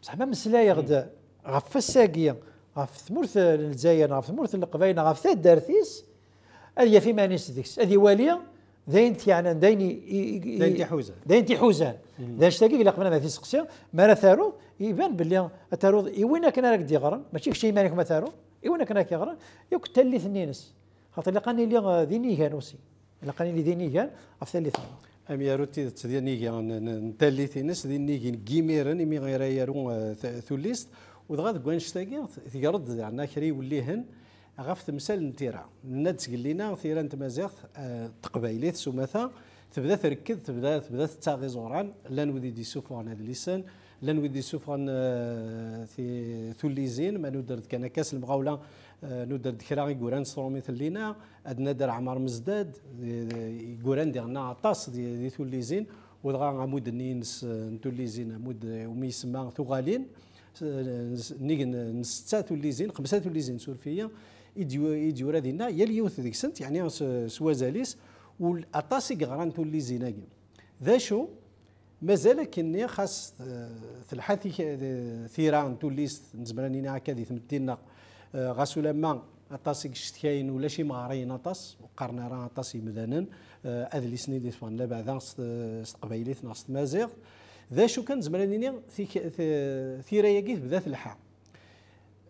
بصح ما مسلاية غدا غف الساقية غف ثمورث الجزائر غف ثمورث القبيلة غف ثاد دارثيس هذه في مانيس ديكس هذه والية داين يعني داين داين تحوزان داين تحوزان داين شتاكي الا قبل ما تيسقسيا ما راه ثارو يبان باللي ثارو وين كان راك دي ماشي شي مالك ما ثارو وين كان راك غران ياك تالي ثنينس خاطر لقاني اللي ديني كان وسي لقاني اللي ديني كان عرفت اللي ثارو ام يارو تيدت ديال نيغي يعني نتاليثينس ديال نيغي كيميرن امي غير يارو آه، ثوليست ودغا دكوان نشتاقي تيرد عنا كري يوليهن غاف مسال نتيرا ناد تقلينا ثيرا تمازيغت آه، تقبايليت سماثا تبدا تركد تبدا تبدا تتاغي زوران لان ودي دي سوفون هذا اللسان لان ودي سوفون آه، ثوليزين ما نودرت كان كاس المغاوله نودر دكرا يقولان سروميت لينا ادنا در عمر مزداد يقولان غنا عطاس دي, دي زين ودغا عمود نينس زين عمود ومي ثغالين نيغن نستا توليزين خمسة سورفيا يديو يديو دينا يا يوث ديك سنت يعني سوازاليس غران تولي توليزين ذا شو مازال كني خاص في آه، الحاتي ثيران توليست نزمراني هكا دي غاس ما اطاس شتكاين ولا شي مغارين اطاس وقرنا راه اطاس يمدانن اذليسني آه، دي فان لا بعدا ستقبايليت ناس مازيغ ذا شو كان زمان نيني ثيراياكي بدات الحا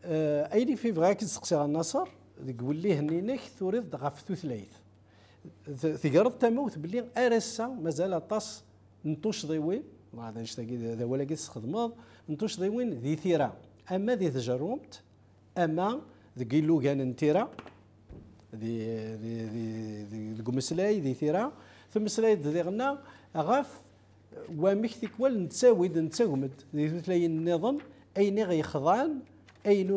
آه، ايلي في فغاك تسقسي على النصر ديك ولي هنينك توريض غاف ثلاث تقرض تموت بلي ارسا مازال طاس نطوش ضيوين هذا نشتاقي ذا ولا كي تخدمض نطوش ضيوين ذي ثيرا اما ذي تجرمت اما ذك اللوغان نتيرا ذي ذي ذي ذي قمسلاي ذي ثيرا ثم سلاي ذي غنا غاف وامك كوال نتساوي نتساومد ذي ثلاي النظام اين اي اين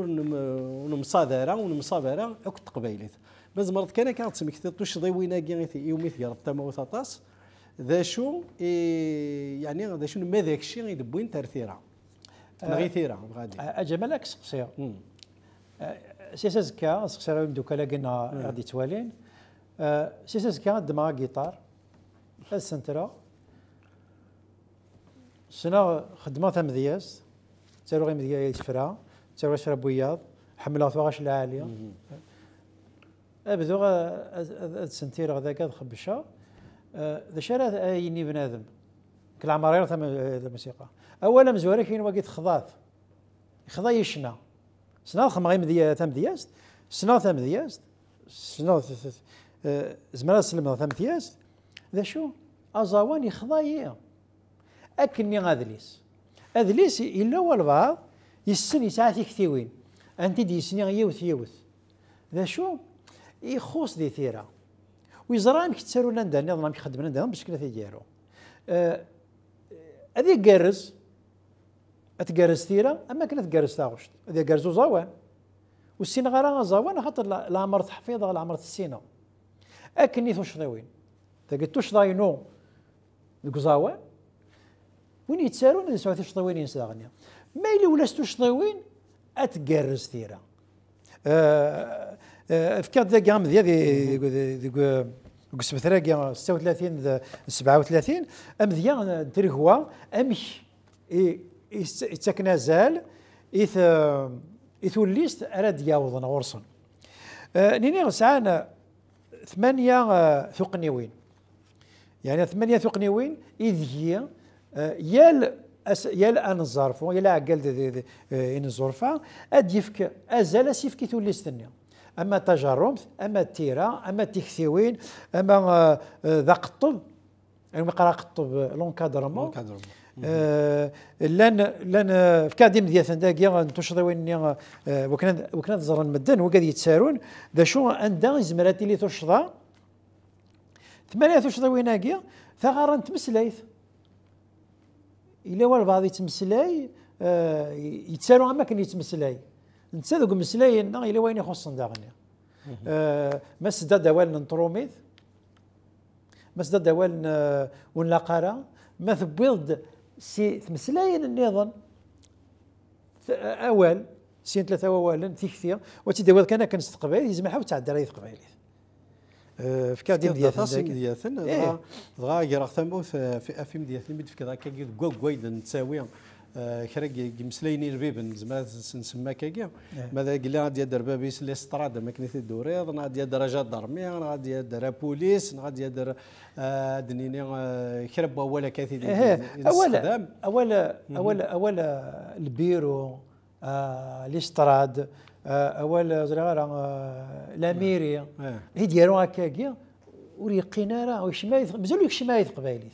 نمصادرة ونمصابرة اكو تقبايليت بس مرض كان كانت سمكتي تشضيوينا كيغيثي يومي ثيرا التموت اطاس ذا شو يعني ذا شو ماذاك الشيء غيدبوين ترثيرا أه، غير ثيرا غادي اجملك أه، سقسير سي زكا سخسر أه، لا قلنا غادي توالين سي زكا دما جيتار السنترا سنا خدمة ثمذياس تارو غي مذيا يتفرا تارو شرا بوياض حملها ثواغاش العالية ابدو سنتير السنتير كاد خبشا أه، ذا شرا ايني بنادم كل عمر الموسيقى اولا مزوري كاين واقيت خضاف خضا يشنا سنة خمغي مديا تمدياست سنة تمدياست سنة زمرا ثام تمدياست ذا شو ازاواني خضايا أكني أدليس أدليس إلا والبعض يسن يسعى يكثيوين أنت دي يسني يوث يوث ذا شو يخوص دي ثيرا ويزرا مك لندن نندا نظام مك خدمنا نندا بشكل ثي هذه قرز اتقرز تيرا اما كنا تقرز تاغشت اذا قرزو زوان والسين غرا زوان خاطر العمر حفيظة على عمر السينه اكني توشضيوين تقد توشضاينو ديك زوان وين يتسارون اذا سعود توشضيوين ينسى غنيا ما يلي ولا توشضيوين اتقرز تيرا آه، آه، افكار ذا قام ذي ذي سبثراكي 36 37 ام ذيا تري هو امش اي يتكنازال إث إذا وليست أراد ياوضن غرسن أه، نيني غسعان ثمانية أه، ثقنيوين يعني ثمانية ثقنيوين إذ هي أه، يال أس يال أن الظرفو ذي ذي إن الظرفة أديفك أزال سيفك ثوليست النيا أما تجرمت أما تيرا أما التكثيوين أما ذا قطب يعني قرا قطب لونكادرمون آه، لان لان في كاع ديال المدينه ثنداكيا نتوشر وين آه، وكنا وكنا تزرن مدن وكاد يتسارون ذا شو عندها يزمراتي اللي تشطى ثمانية تشطي توشطا ويناكيا ثغرا تمسلايث إلا والبعض يتمسلاي اما آه، كان يتمسلاي نتسى ذوك مسلاي الى وين يخصن داغني ما دا دوال نطروميث ما دا دوال ونلاقارا ما ثبيض سي تمسلاين النظام اول سين ثلاثه في كثير تيكثير وتيداوي كان كنست قبايل يزمع حاو تاع الدراري قبايل كاد ديال ديال ديال دغا دغا غير ثموث في افيم ديال في كذا كي كواكوايد نتساوي كرا جمسليني ربيبن زعما نسمى كاكيا إيه. ماذا قلا غادي يدير بابيس لي سترادا ما كني تدوريض غادي يدير جدرمي غادي يدير بوليس غادي يدير آه، دنيني كرب آه، اولا كثير إيه، اولا اولا اولا اولا البيرو آه، لي ستراد اولا زرا لاميري إيه. هي ديالو هكاكيا وريقينا راه وش ما وشمايث مازال شمايث قبايليث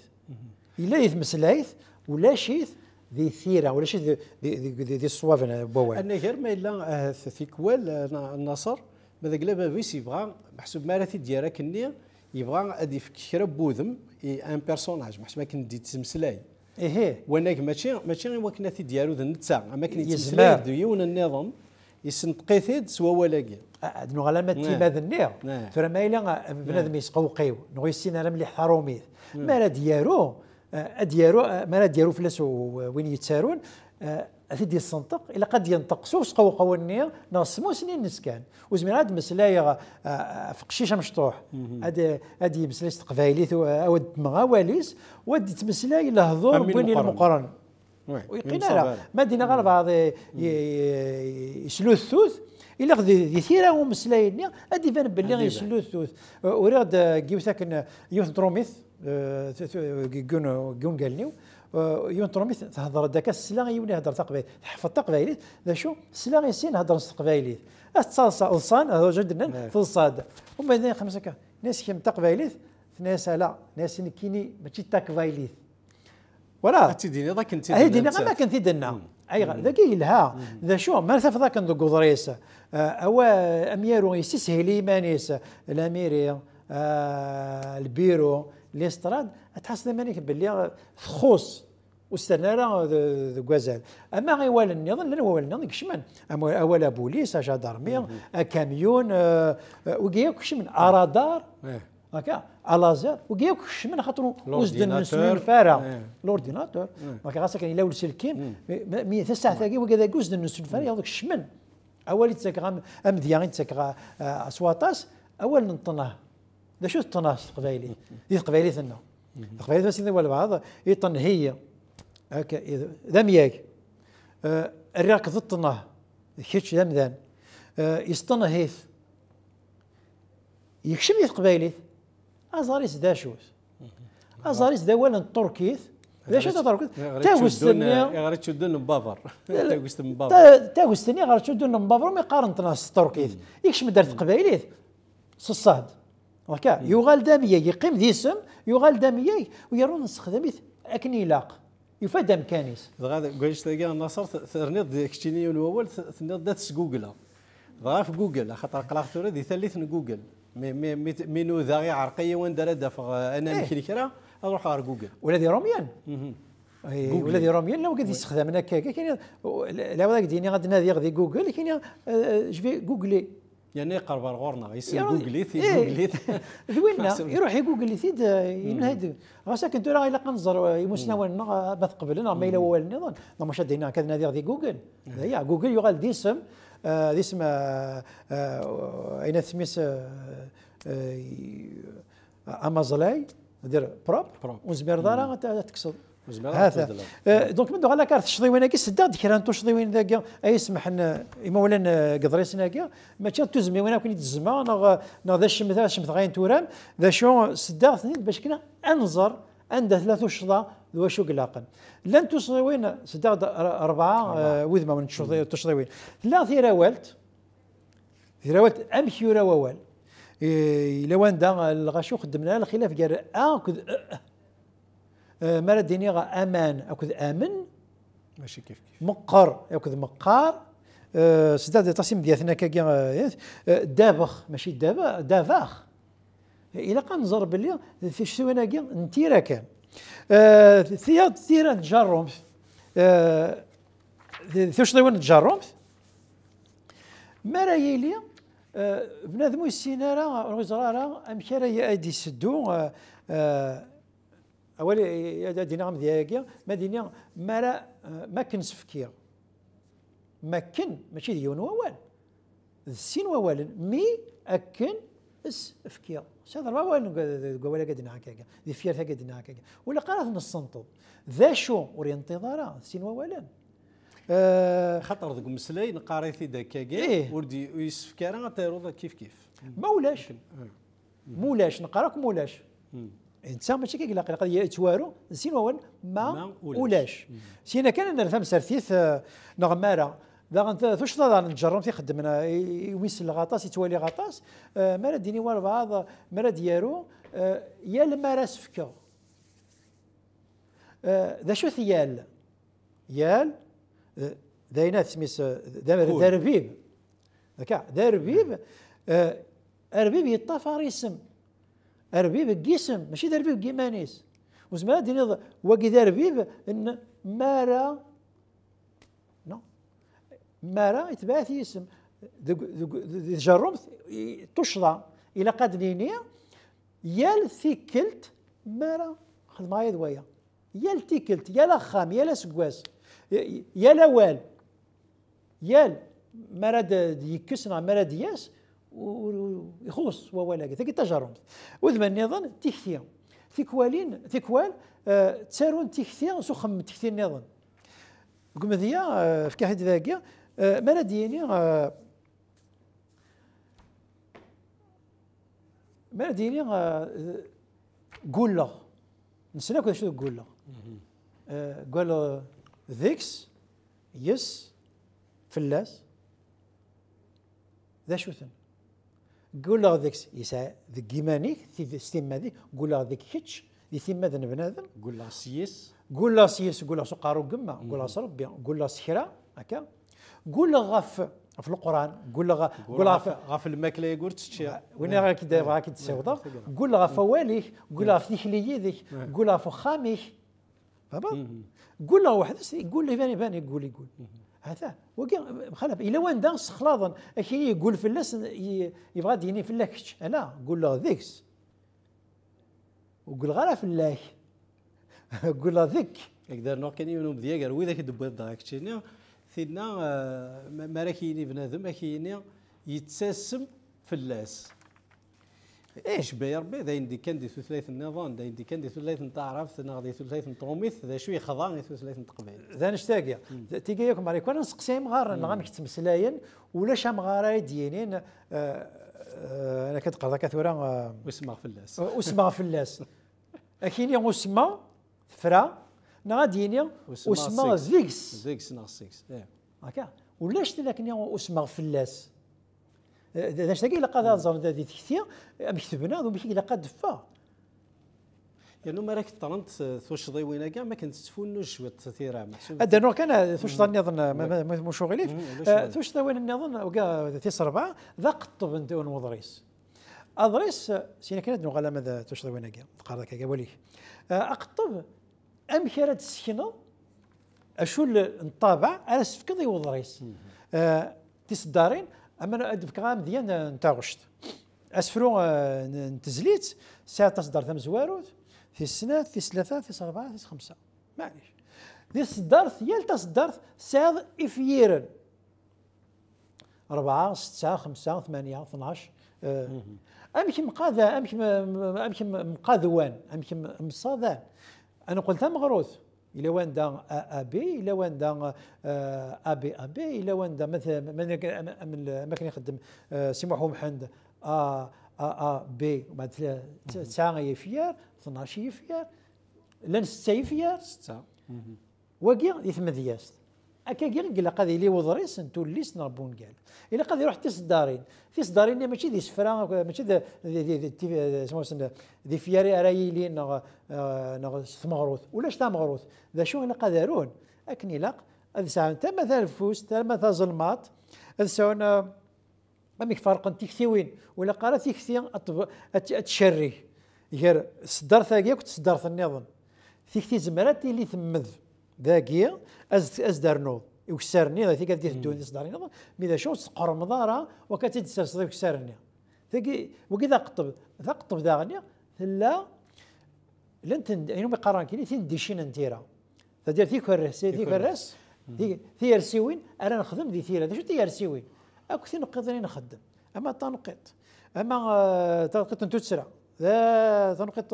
الا يثمسلايث ولا شيث ذي ثيره ولا شي ذي ذي ذي الصوافن بوال انا غير ما الا ثيكوال آه، النصر آه، ماذا قال بابيس يبغى محسوب ما راثي ديالها كني يبغى ادي في فكره بوذم ان بيرسوناج محسوب كان دي تمسلاي ايه وانا ماشي ماشي غير وكنا تي ديالو ذا نتا اما كان يتمسلاي ديون النظام ثيد سوا ولاكي آه، نو غالا ما تيما نعم. ذنيا نعم. ترى ما الا بنادم نعم. يسقوقيو نو يسينا مليح حرومي ما لا ديالو آه، اديالو آه، ما ديالو فلاس وين يتسارون اثي آه، ديال الصندوق الا قد ينتقصوا سقو قوانيا نرسموا سنين نسكان وزمير هاد مسلايا فقشيش مشطوح هادي هادي مسلاي تقبايليت اود دمغا واليس ودي تمسلاي لهضور بين المقارن ويقينا لا ما دينا غير بعض يسلو الثوث الا غادي يثير ثيرا ادي فان باللي يسلو الثوث وريغ كيوثاك يوث دروميث كون كون قال لي ينطرمي تهضر داك السلا غيولي يهضر تقبايليت تحفظ تقبايليت ذا شو السلا غيسين هضر تقبايليت الصلصه الصان هذا جدنا نعم. في الصاد ومن بعد خمسه كا ناس كيم تقبايليت ناس لا ناس كيني ماشي تقبايليت ولا تديني ذاك انت هيدينا ما كنت دنا اي ذاك يلها ذا شو ما ثف ذاك ذو قدريس آه، او اميرو يسهلي مانيس الاميري آه، البيرو ليستراد تحصل مانيك باللي تخوص ذو كوازال اما غير وال النظام لان وال النظام كشمن اولا بوليس جدارمي كاميون آه، آه، وكيا كشمن ارادار هكا إيه. الازر وكيا كشمن خاطر وزد نسمي الفارا إيه. لورديناتور إيه. هكا خاصك الا ولد سلكين مي ساعات هكا وكذا وزدن نسمي الفارا ياخذ كشمن اول تسكر ام ديان تسكر آه، اسواطاس اول نطنه د شو الطناش قبيلي دي قبيلي ثنا سيدنا ولا بعض يطن هي هكا ذم ياك أه، الراك ضد الطناه كيتش ذمذان أه، يسطن هيث يكشم يث قبيلي ازاريس شوث ازاريس دا ولا التركيث ليش هذا تركيث تاغستنيا غير بافر مبافر تاغستن مبافر تاغستنيا غير تشدون مبافر ما يقارن طناس التركيث يكشم دارت قبيلي صصاد وكا يغال دامية يقيم ذي سم يغال دامية ويرون نستخدم اكن يلاق يفاد امكانيس دغا قايش تلقى النصر ثرنيض كشتيني الاول ثرنيض دات جوجل دغا في جوجل خاطر قلاخ ثورة ذي ثالث جوجل مي مينو ذاغي عرقية وين دار دافغ انا نكري كرا اروح على جوجل ولا روميان ولا ذي روميان لو قد يستخدمنا كاكا كاين لا ديني غادي نادي غادي جوجل كاين جوجلي يعني قربر غورنا يسن جوجليت جوجليت دوينا يروح يجوجل يجوجليت آه، ينهد غاسا كنت راه الا قنزر آه، يمسناونا آه، بث قبلنا ما الا وال نظن مش دينا كذا نادي ذي جوجل هي جوجل يغال دي اسم دي اسم اين سميس امازلاي دير بروب ونزمير دارا تكسر هذا أه، دونك من على كارت كي سدات سدا ذكران تو وين ذاك اي يسمح المولان أه، قدريسن ما ماشي تزمي وين كنت تزما نغ نغ ذا الشمث الشمث غاين تورام ذا شو سدات ثنين باش كنا انظر عند ثلاث شضا واشو قلاقا لان وين سداد اربعه أه، وذما من وين لا ثيراوالت ثيراوالت ام كيورا ووال الى وان دا الغاشو خدمنا الخلاف قال اه آه، ديني غا امان اكد امن ماشي كيف كيف مقر اكد مقار آه، سداد تصيم ديالنا كاكي آه، دابخ ماشي دابا دافاخ الا كنزر باللي في الشتوينا كي نتيرا كان ثياد تيرا تجرم ثوشطيوان تجرم ما راه بنادمو بنادم يسينا راه راه امشي راه يسدو اولا دينا غام ديالك ما دينا ما لا ما كنس فكير ما كن ماشي ديون ووال السين ووال مي اكن اس فكير هذا راه وال قوالا قدنا هكاكا دي فيرتها قدنا هكاكا ولا قرات نصنطو ذا شو وري انتظارا السين ووال أه، خطر ذوك مسلاي نقاري داكا ذاك إيه؟ وردي يسفكارا تيروض كيف كيف مولاش مولاش نقراك مولاش انت ماشي كيقلق قلق قضيه توارو نسين وون ما ولاش سينا كان نرفا مسرثيث آه، نغماره داغ فاش ضا نجرم في خدمنا يويس الغطاس يتوالي غطاس آه، ما لا ديني وار بعض ما لا ديارو آه، يا لما راه سفكا ذا شو ثيال يال داينا سميس ذا ربيب ذكا ذا ربيب ربيب يطافر اسم ربيب الجسم ماشي دربيب الجيمانيس وزما ديني وقي وكي ان مارا نو مارا اسم يسم جروم تشضى الى قد نينيا يال ثيكلت مارا خدم معايا دوايا يال ثيكلت يال خام يال سكواس يال اوال يال مراد يكسنا مراد ياس ويخوص ووالا ذاك تجارم وذما نظن تيكتيا تيكوالين تيكوال آه، تارون تيكتيا سخم تيكتيا نظن كمذيا آه، في كاحد ذاكيا آه، ما دياني ما دياني قولة نسينا كون شو قولة قال ذيكس يس فلاس ذا شو ثن قول ذيك يسا ذيك يمانيك في تيمادي قول ذيك كيتش دي ذن بنادم قول سيس قول سيس قول سقارو قمة قول ربي قول سخرا هكا قول غف في القران قول غ... قول غف غف الماكله يقول تشي وين راك راك تسوضا قول غف والي قول غف ذيك قول غف خامي فهمت قول له واحد قول لي باني باني يقول يقول هذا وكي خلاف الى وين دانس خلاضا كي يقول في فلاس يبغى ديني فلاكش انا قول له ذيكس وقول غير فلاك قول له ذيك يقدر نو كان يونو بذيا قال وي ذاك دبر داك تشيني ثينا آه، ما راكيني بنادم يتسسم يتساسم فلاس ايش بي ربي ذا يندي كان دي ثلاث النظام ذا يندي كان دي ثلاث نتاع عرفت ناغ دي ثلاث نتوميث ذا شوي خضاني ثلاث نتقبيل ذا نشتاقيا تيقياكم عليك وانا نسقسي مغار نغامك تمسلاين ولاش مغار ديانين آه آه انا كنت قرضا كثورا آه، اسمع في آه، وسمع اسمع في فلاس اكيني اسمع فرا نا ديني اسمع زيكس زيكس نا سيكس هكا إيه. ولاش تلاكني اسمع في فلاس داشتاكي الا قاد زعما دي تكتيا امي كتبنا ذو بحكي قاد دفا يعني ما راك طرنت ضي وينا كاع ما كنت تفون شويه محسوب هذا نور كان توشض النظن مو شغلي ضي وينا نظن وكاع تيس اربعه ذا قطب انت ونوضريس اضريس سينا كانت نغلا ماذا ضي وينا كاع تقرا كاع وليه أه، اقطب ام كانت راه اشول اشو الطابع على سفكضي وضريس أه، تيس الدارين اما انا الفكره مزيان آه، نتاغشت اسفرو آه، نتزليت ساعه تصدر ثم زواروت في السنه في ثلاثه في اربعه في خمسه معليش دي صدرت يال تصدرت ساعه افييرا أربعة ستة خمسة ثمانية 12 آه. امشي مقاذا امشي أمكم مقاذوان امشي مصادان أنا قلت مغروث الا وين دا ابي الا وين دا ابي ابي الا وين دا مثلا ما كان يخدم آه، سي محمود محمد ا ا بي مثلا تسعه يفيار 12 يفيار لان سته يفيار 6 واكي يثمن دياست هكا قال نقلق لي وضريس نتوليس نربون قال الا قادي يروح تصدارين تصدارين اللي ماشي دي سفرا ماشي دي دي دي دي فياري لي نغ آه، نغ ثمغروث ولاش مغروث ذا شو انا قادرون اكني اكن يلق اذ ساعه مثلا الفوس مثلا ظلمات اذ ما فارق انت تكثيوين ولا قرا تكثي تشري غير صدر ثاقيا كنت ثاني النظام تكثي زمرات اللي ثمذ ذاكية أز أز دارنو يكسرني ذاتي كاتي تدوني صداري صدرني مي ذا شو سقر مضارة وكاتي سر صدرك سرني وكي وكذا قطب ذا قطب ذا غنيا لا لنت اينو يعني مقارن كيني ثين ديشين انتيرا تدير تي كرس تي كرس ثي يرسيوين انا نخدم ذي تيرا شو تي يرسيوين اكو ثين نقيض نخدم اما تنقيط اما تنقيط آه، نتو تسرع ذا تنقط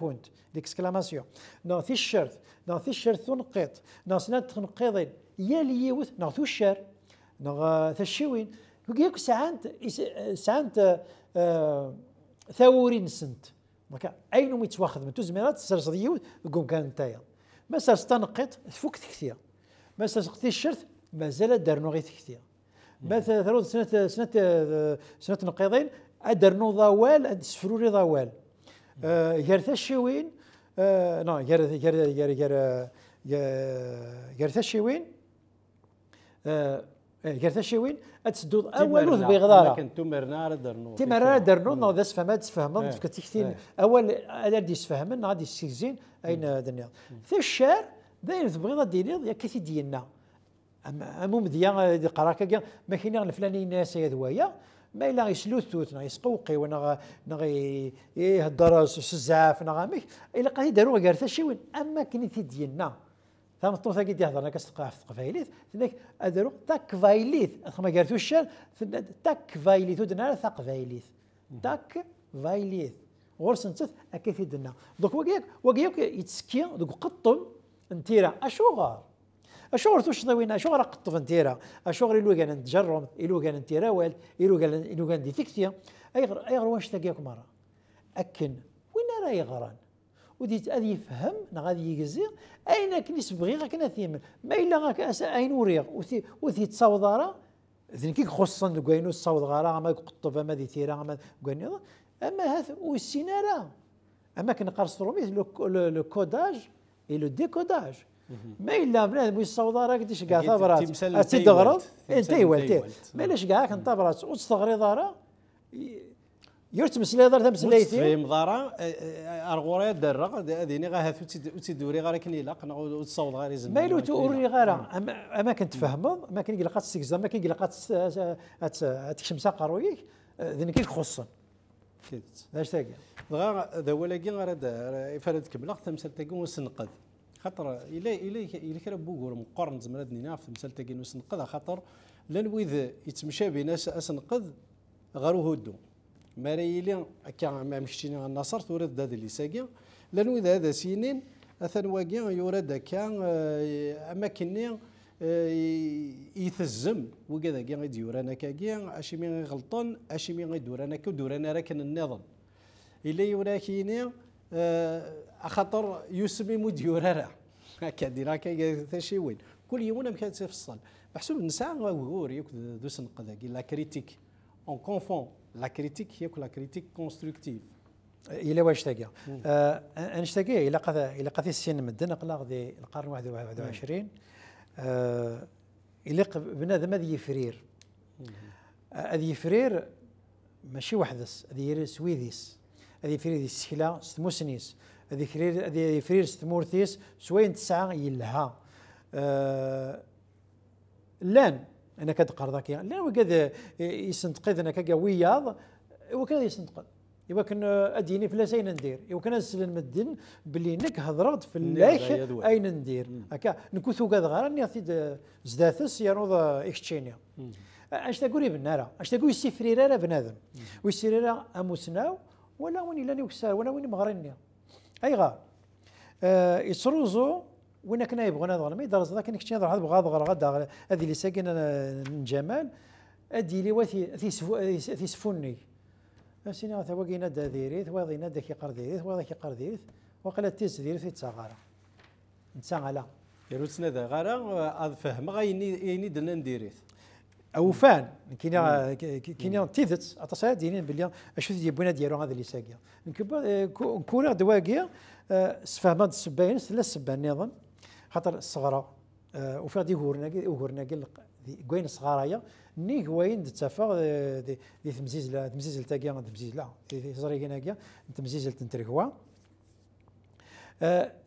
كنت ديكسكلاماسيون نو في الشرط نو في الشرط تنقط نو سنا تنقضين يا لي يوث نو ثو الشر نو ثشوين ياك ساعات ساعات ثوري نسنت اين يتواخذ من تزميرات سرس يوث قوم كان نتايا ما سرس تنقط تفك كثير ما سرس قتي الشرط مازال دار غير كثير ما ثلاث سنه سنه سنه نقيضين ادرنو ضوال اد سفروري ضوال آه، غير تشوين آه، نو غير غير غير غير غير تشوين غير تشوين آه، إيه، اتسدو اول وث بغدارة تمرنا درنو تمرنا درنو نو ذا سفهم تفهم إيه، فك تكتين إيه. اول غادي يسفهمن غادي سيزين اين دنيا في الشار داير تبغيض دينيض يا كثي ديالنا اموم ديا قراكا ما كاين الفلاني ناس هذا ما الا يسلوثوث نغ يسقوقي نغي ايه الدرس وسزاف نغا امي الا قاعد يدارو غير تشيوين اما كني ثم تمطوطه كي تهضر انا كتقرا في القبايليت ذاك ادرو تاك فايليت ما قالتو الشان تاك فايليت ودنا تاك فايليت تاك فايليت غور سنتث اكيد دنا دوك وكياك وكياك يتسكي دوك قطم انتيرا اشوغار اشغر ضوينا اشغر قطف نتيرا اشغر الو كان نتجرم الو كان نتيراوال الو كان الو كان ديفيكسيا ايغر ايغر واش تاكياك مرة اكن وين راه يغران ودي غادي يفهم نا غادي يجزي اين كنيس بغي كنا ثيمن ما الا غاك اين وريغ وثي وثي تصاوض راه ذن كيك خصا كاينو تصاوض غارا ما يقطب ما ذي تيرا ما كاين اما هاث وسينا اما كنقرص روميز لو كوداج اي لو ديكوداج Mhm. ما الا بنادم ويصوض راك ديش كاع ثبرات تي تغرض انت والتي مالاش كاع كنطبرات وتستغري دارا يرتمس لي دار تمس ليتي في مضارة ارغوري درة هذيني غا هاثو غير كني لاق وتصوض غير زمان ما لو توري غير اما كنتفهمض ما كان يلقى السكزا ما كان يلقى تكشمسا قرويك ذين كيك كيدت اش تاكي غا ذا ولاكي غير فرد كملاق تمثل تاكي ونسنقذ خطر الى الى الى كرا بوغور مقارن زعما دنينا في مثال تاكين وسنقذ خطر لان ويذ يتمشى بين اسنقذ غير هدو ما يلي ما مشتيني النصر تورد داد اللي ساقي لان ويذ هذا سنين اثن واقي يورد آه، آه، كا اماكني يثزم وكذا كي غادي يورانا كاكي اشي مي غلطن اشي مي غيدورانا كو دورانا راكن النظام الا يوراكيني أه خاطر يسمي مديورارا كديرها كي شي وين كل يوم كتفصل بحسب النساء غور ياك دو نقدا كي لا كريتيك اون كونفون لا كريتيك ياك لا كريتيك كونستركتيف الى واش تاكيا انا اشتاكي الى قذا الى قذا السن مدن قلا غادي القرن 21 آه، الى بنادم هذه يفرير آه، هذه يفرير ماشي وحدس هذه سويديس هذه فرير يفرير ديس سكلا ذي فرير فريرس سوين تسعة يلها آه، لان انا كتقر ذاك لان وكاد يسنتقد انا كاكا وياض وكاد يسنتقد ايوا كان اديني فلاس اين ندير ايوا كان نسلم مدن بلي نك هضرت فلاك نعم، اين ندير هكا نكوثو كاد غار اني زداثس يا نوض اكتشيني اش تقولي بالنار اش تقولي سيفريرا بنادم ويسيريرا اموسناو ولا وين لاني وكسار ولا وين مغرينيا اي غا آه، يسروزو وين كنا يبغون هذا ما يدرس ذاك انك تنظر هذا بغاض غير غدا هذه اللي ساكن جمال ادي لي وثي في سفوني سينا ثواقينا دا ديريث واضينا دا قرديريث ديريث واضي كي قرديريث وقال تيس ديريث يتساغارا نتساغالا يروسنا دا غارا آه، فهمها يني يني دنا نديريث فان كاين كاين تيدت اتصا دينين بلي اشوف تدي بنا ديالو هذا اللي ساكيا آه، نكورا دواكيا آه، سفهمه السباين لا سبا نظام خاطر الصغرى آه، هو دي هورنا هورنا قال كوين الصغرايا ني كوين تفا دي تمزيز لا تمزيز تاكيا تمزيز لا زري هنايا تمزيز تنتركوا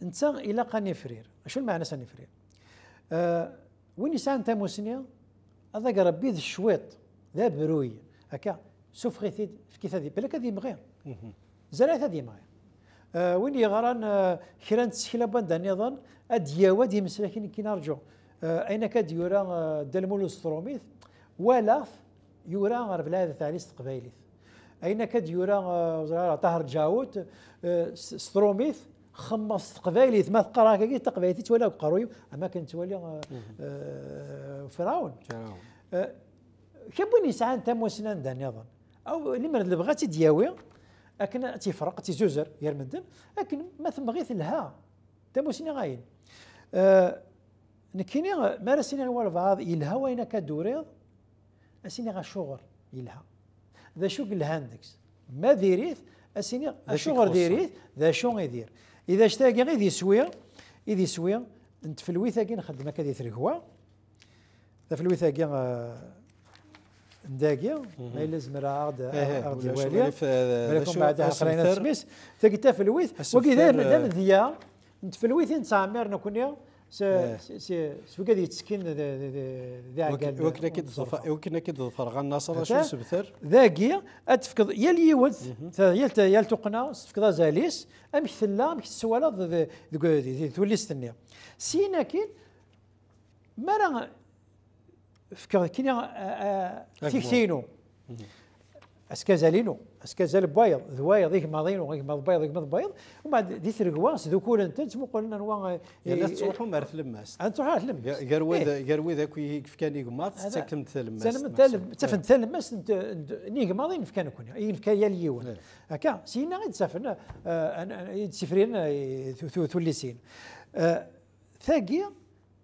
انت الى قاني فرير شنو المعنى سنفرير وين يسان موسنيه هذاك ربي الشويط ذا بروي هكا سوف في كيثا هذه بلاك هذه مغير زرعت هذه مغير وين يغران آه كرا باندا نظام اديا وادي مسلاكين كي نرجعوا آه، اين كاد يورا آه، دالمولو ستروميث ولا يورا غير بلاد تاع تقبايليث اين كاد يورا آه، طاهر جاوت ستروميث خمص قبائل آه، آه، آه، ما تقراك كي تقبايليت تولى قروي اما كنتولي فرعون كبون يسعى انت موسنان دان يظن او لمن اللي بغات دياوي اكن تيفرق تيزوزر يرمدن اكن ما ثم غيث لها انت موسني غاين أه نكيني ما راسيني غير بعض يلها وين كدوريض اسيني غا شغل يلها ذا شو قلها عندك ما ديريث اسيني شغل ديريث ذا شو يدير اذا اشتاق غير يسوي اذ يسوي نتفلوي ثاقي نخدم هكا دي في تفلوي ثاقي آه، نداقيا ما لازم راه عاد عاد الوالية ولكن بعدها قرينا سميس في الويث وكي داير مادام ذيا أنت نتعمر نكون سي إيه. سوكا دي تسكن ذا عقال وكنا كي وكنا كي ظفر غا الناصر شو سبثر ذاكي اتفكض يا اليوذ يا التقنا تفكض زاليس امك ثلا امك السوالا توليس ثنيا سينا كي ما فكر كي تيكتينو اسكازالينو اسكازال بيض ذوايض يغمض يغمض بيض يغمض بيض بعد دي تركوا سدوكول انت تسمو قلنا نوا يعني تروحوا مار تلماس انت تروح تلماس غير وذا غير وذا كي كان يغمض تسكن تلماس تسكن تلماس إيه. تسفن تلماس يغمض ينفكان كون ينفكان يا ليون إيه. هكا سينا غير تسفن تسفرين آه، ثلثين آه، ثاقي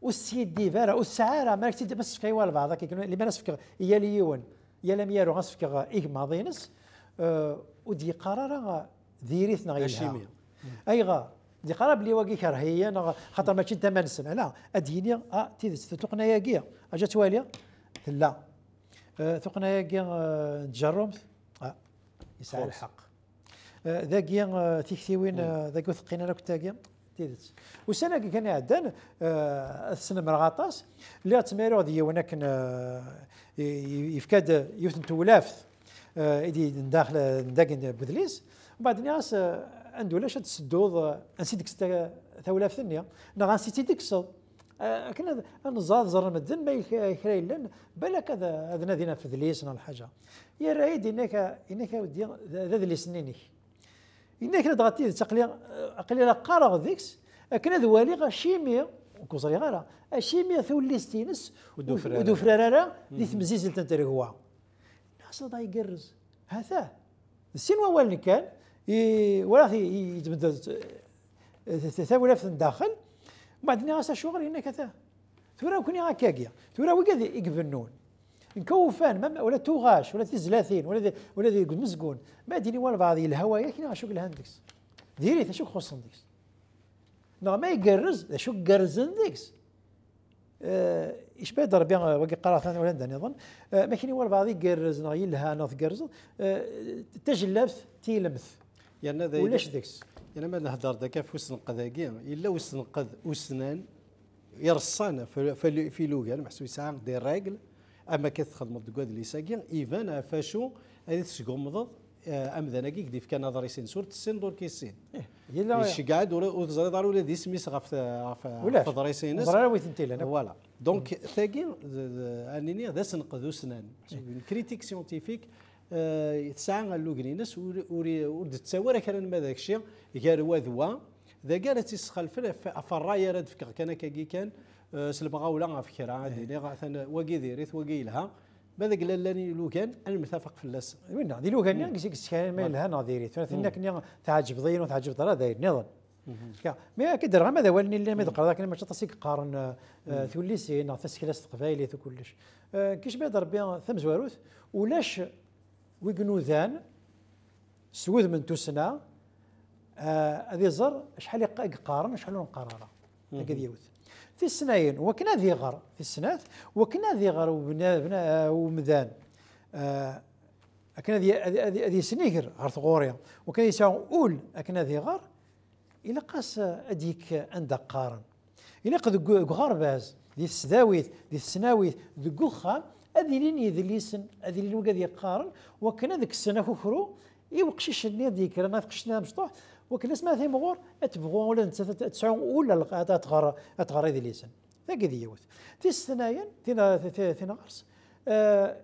والسيدي فارا والسعاره ما في كيوال بعضك اللي ما نسفك يا ليون يلا ميارو إيه ماضينس أه ودي قرار ديريث نغيلها أي غا دي قرار بلي واقي كرهية نغ خاطر ماشي انت ما نسمع لا أديني أه تيدس يا قيا أجات واليا لا آه، يا قيا آه، نجرم أه يسعى الحق آه، ذاكيا تيكتيوين قوث قينا لك تاقيا تيذس وسنة كان عدان السنة مرغطاس اللي تمارو ذي ونكن يفكاد يوثن تولاف ايدي آه، داخل داكن بودليس ومن بعد ناس آه، عنده لاش تسدوض انسيدك آه، تولاف ثانيه نا غانسيتيدك صوت كنا زار زر مدن ما لان بلا هذا هذا نادينا في ذليس ولا حاجه يا رايد انك انك ودي ذا اللي سنيني انك تغطي تقلي اقلي قارغ ذيكس كنا ذوالي غشيمي وكون صغير اشي مي ثولي ستينس ودو فرارا دي تمزيز انت هو الناس دا يقرز هذا السين وال كان ولا يتبدل ثاولا في الداخل بعد ناس شغل هنا كذا ثورا كوني هكاكيا ثورا وكذا يقبنون نكوفان ولا توغاش ولا تزلاثين ولا دي ولا دي مسكون ما ديني ولا بعض الهوايا كي نشوف هاندكس ديريت تشوف خصن نعم ما يقرز شو قرزن ذيكس ايش بيد ربي وقع قرا ثاني ولا نظن ما كاين والو بعضي قرز نغ يلها نوث قرز تجلبث تيلمث يعني ولاش ذيكس يعني ما نهضر ذاك في وسنقذ الا قذ وسنان يرصان في, في لوغان يعني محسو يسعى دي راجل اما كتخدم دكواد لي ساكين ايفان فاشو هذه تسقمضض آه، امذن اكيك ديف كان نظري سين سورة السين دور كيسين إيه. يلا ماشي قاعد وتزري دار ولا دي سميس غف غف ضري سين هضر ويت ثنتي لنا نعم. فوالا دونك ثاكي انني ذا سنقذو سنان كريتيك سيونتيفيك تسعى اللوغنينس ورد تساور كان ما ذاك الشيء غير وذوا ذا قال في الراي رد فكر كان كي كان آه، سلبغاو لا فكرة إيه. عادي غاثن وكي ديريث وكي لها بذاك لاني لوكان انا مثافق في اللاس وين دي لوكان يعني كيسك السكان ما لها نظيري ثناك نيا تعجب ضين وتعجب ترى داير نظن ما اكيد غير ماذا والني اللي ما ذكر لما ما سيك قارن آه، ثولي سينا تسكلاس تقبايليت كلش آه، كيش بيض ربي ثم زواروث ولاش ذان سوذ من توسنا هذه آه، زر شحال يقارن شحال نقارن هكذا يوث في السنين وكنا ذي غر في السنات وكنا ذي غر وبنا بنا ومدان آه أكنا ذي ذي ذي سنيكر غير ثغوريا وكان يساو أول أكنا ذي غر إلا قاس أديك عند قارن إلا قد غار باز ذي السداويت ذي السناويت ذي القخام أذلين يذليسن أذلين وقاد يقارن وكنا ذيك السنة اي إيوقشيش النية ذيك رانا فقشنا مشطوح وكل سما في مغور تبغون ولا تسعون ولا تغر تغر ذي ليسن ذاك ذي يوث تيس في ثنا ثنا غرس آه،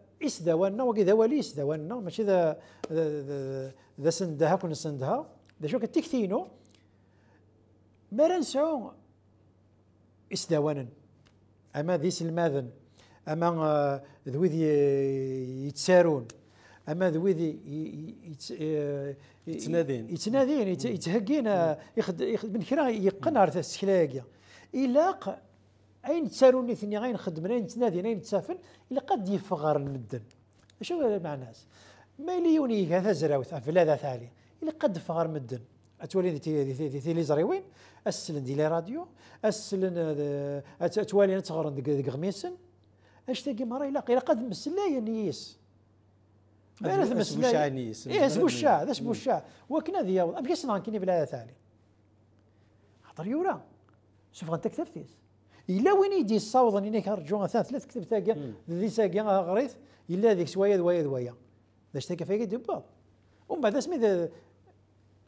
دوانا وكي ذوالي دوانا ماشي ذا ذا سندها كون سندها ذا شو كتكتينو ما نسعو إسدوانا أما ذي سلماذن أما آه، ذوي يتسارون اما ذويذي ويذ آه، يتنادين يتنادين يتهكين آه، من كرا يقن ارث السكلاكيا الا اين تسالوني ثني اين خدمنا اين تنادين اين تسافن الا قد يفغر المدن شو الناس ما يليوني هذا زراوت في ذا ثالي الا قد فغر المدن اتولي لي زريوين اسلن دي لي راديو اسلن آه، اتولي نتغرن ديك غميسن اش تاقي مرة الا قد مسلاي يس اسمو شاني اسمو الشاه إيه، هذا اسمو الشاه وكنا ذي يوض أبقى سنغان كني بلا ثاني خاطر يورا شوف غنتك تفتيس إلا وين يدي الصوض إني كنرجو ثلاث ثلاث كتب تاكا ذي ساكا آه، غريث إلا ذيك سوايا ذوايا ذوايا ذا شتاكا فيك دبا ومن بعد اسمي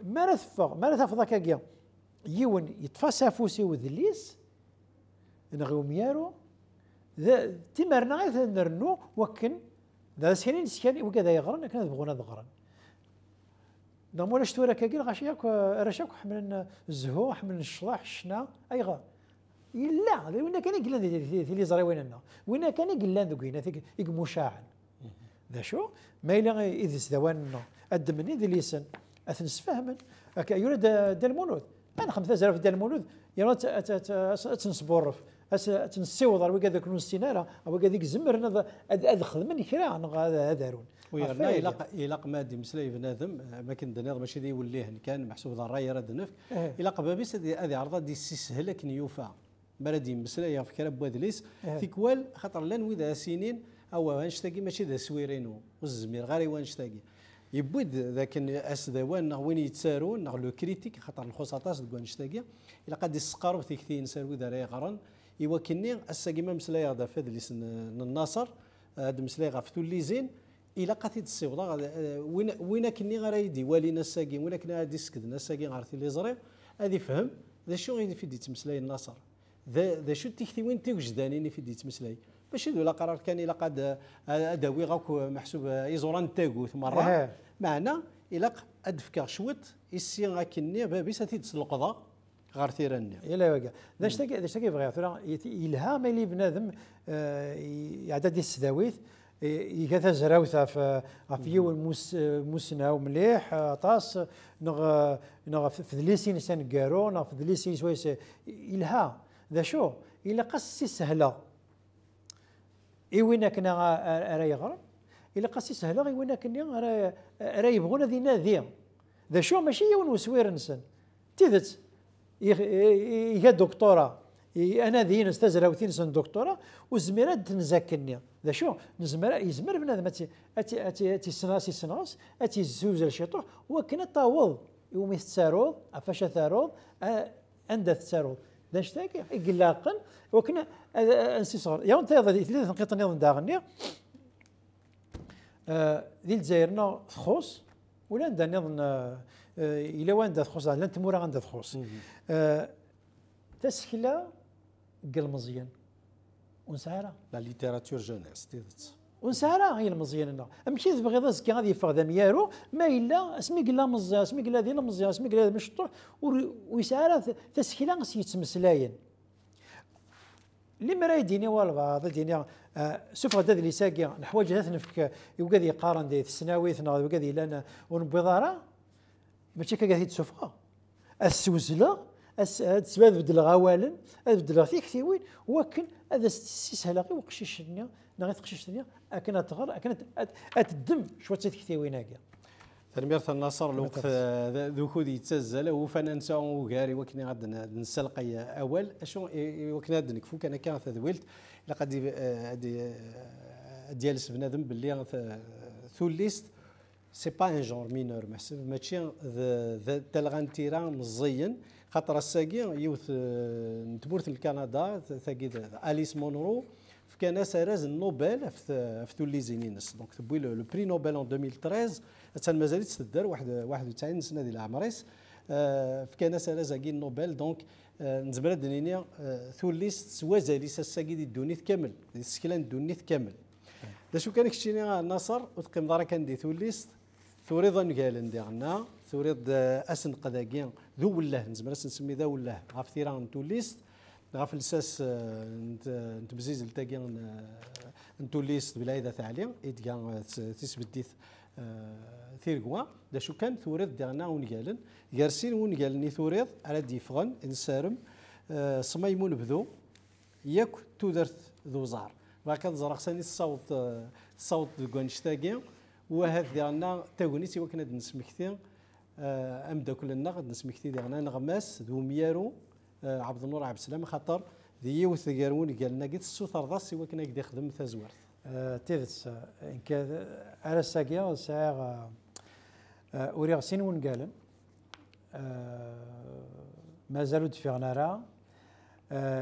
ما لا تفغ ما لا تفضى يون يطفى سافوسي وذليس نغيوم يارو تمرنا غير نرنو وكن دا سنين سكان وكذا يغرن كان بغونا ذغرن دا مولا شتورا كاكي غاش ياك رشاك حمل الزهو حمل الشلاح الشنا اي غا لا وين كان يقلان في لي زري ويننا وين كان يقلان ذوك هنا ذيك مشاعل ذا شو ما الا اذا سدواننا ادمني ذي ليسن اثنس فهما يولد دا المولود انا خمسة زرف دا المولود يرى تنصبورف هسه تنسيو على وكذا كنون استناره او وكذا زمر ادخل من كرا نغا هذارون ويا لا يلاق إيه. يلاق مادي مسلاي بنادم ما كان دنيض ماشي ذي وليه كان محسوب ضر راي راد نفك اه. يلاق بابيس هذه عرضه دي سهلك نيوفا بلدي مسلاي في بوادليس تيكوال إيه. خاطر لان وذا سنين او هانشتاقي ماشي ذا سويرينو والزمير غير وانشتاقي يبود ذاك ذا وين يتسارون لو كريتيك خاطر الخصاطات تقول نشتاقي الا قد يسقروا تيكتين ذا راي غران ايوا كني أساكي ما مسلاي غدا في أدليس الناصر هاد مسلاي غا اللي زين إلا قاتي تسيوضا وين وين كني غا يدي والينا الساكي وين كنا غادي يسكدنا الساكي غارتي لي زرير غادي فهم ذا شو غادي في تمسلاي الناصر ذا ذا شو تيختي وين تيوجداني في ديت تمسلاي باش لا قرار كان الا قاد ادوي غاك محسوب ايزوران تاغوت مره معنا الا ادفكا شويت السي كني بابيس تيدس القضاء غير ثيراني الا إيه، واقع ذا ذا كيبغي ثرا يلها ملي بنادم آه، يعدد السداويث آه، يكاثا زراوثا في يوم مسنا ومليح آه، طاس نغ نغ في ذليسين سان كارو نغ في ذليسين سويس يلها ذا شو الا قصي سهله اي وين كنا راه يغرب الا قصي سهله اي وين كنا راه يبغون ذي ناديه ذا شو ماشي يون وسوير نسن تيدت يا دكتوره انا ذي نستزرع وثين سن دكتوره وزمير تنزاكني ذا شو نزمر يزمر بنادم اتي اتي اتي اتي سناسي سناس اتي زوز الشيطوح وكنا طاول يوم يستاروض افاش ثاروض عند تساروض ذا شتاكي قلاقا وكنا انسي صغر يا انت ثلاثه نقيط نظام داغني ذي نو خوص ولا نظن آه، الى وين تخص لان تمورا غندا تخص آه، تسكلا قال مزيان ونسهرة لا ليتيراتور جونيس تيدت ونسهرة هي المزيان امشي تبغي ذاك غادي يفرغ ميارو ما الا اسمي قلا مزيان اسمي قلا ذي مزيان اسمي قلا مشطوح ويسهرة تسكلا غس يتمسلاين اللي مرا يديني والبعض ديني آه، سوف غدا اللي ساقي نحوايج نفك يوقاد يقارن دي السناوي ثنا يوقاد يلانا ونبيضاره ماشي كاكا تسوفقا السوزلا تسبب بدلغ اولا بدلغ وين ولكن هذا هلا غير وقشيشني نا غير الدنيا اكن تغر اكن اتدم شويه وين هكا تنمير النصر الوقت ذو خذ يتسزل وفانا نساو وكاري وكنا غاد نسلقي اول اشو وكنا غاد نكفو كان كان ثويلت لقد آه، آه، ديال سبنادم باللي ثوليست سي با ان جونر مينور ماشي تلغان تيران مزين خاطر الساقي يوث نتبورث الكندا ثاقي اليس مونرو في كان سارز النوبل في توليزينينس دونك تبوي لو بري نوبل ان 2013 مازالت تدار واحد 91 سنه ديال عمريس في كان سارز كي النوبل دونك نزمر دنينيا ثوليس سوازاليس الساقي دي الدونيث كامل دي السكلان الدونيث كامل دا شو كان كشتيني ناصر وتقيم دارا كان دي ثوليست ثوريض نقال ديالنا ثوريض آه، اسن ذاكي ذو الله نزمر نسمي ذو الله غاف ثيران نتوليست غاف لساس آه، نتبزيز لتاكي آه، نتوليست بلا اذا ثعلي ايدكا تسبديث ثيركوا دا شو كان ثوريض ديالنا ونقالن يرسين ونقالني ثوريض على ديفغن انسارم صميمون بذو ياك تودرت ذو زار باكا زرق ساني الصوت الصوت دكوانشتاكي وهذ ديالنا تاونيت إوا كنا نسمكتي آه، أمداكلنا غاد نسمكتي ديالنا نغماس ذو ميارو آه، عبد النور عبد السلام خاطر ذي يوث قالنا قالنا قد السوثر ضاس إوا كنا قد يخدم تازورت آه، تيرس إن كان على الساقية ساعة أوريغ سين ونقالن مازالوا دفعنا راه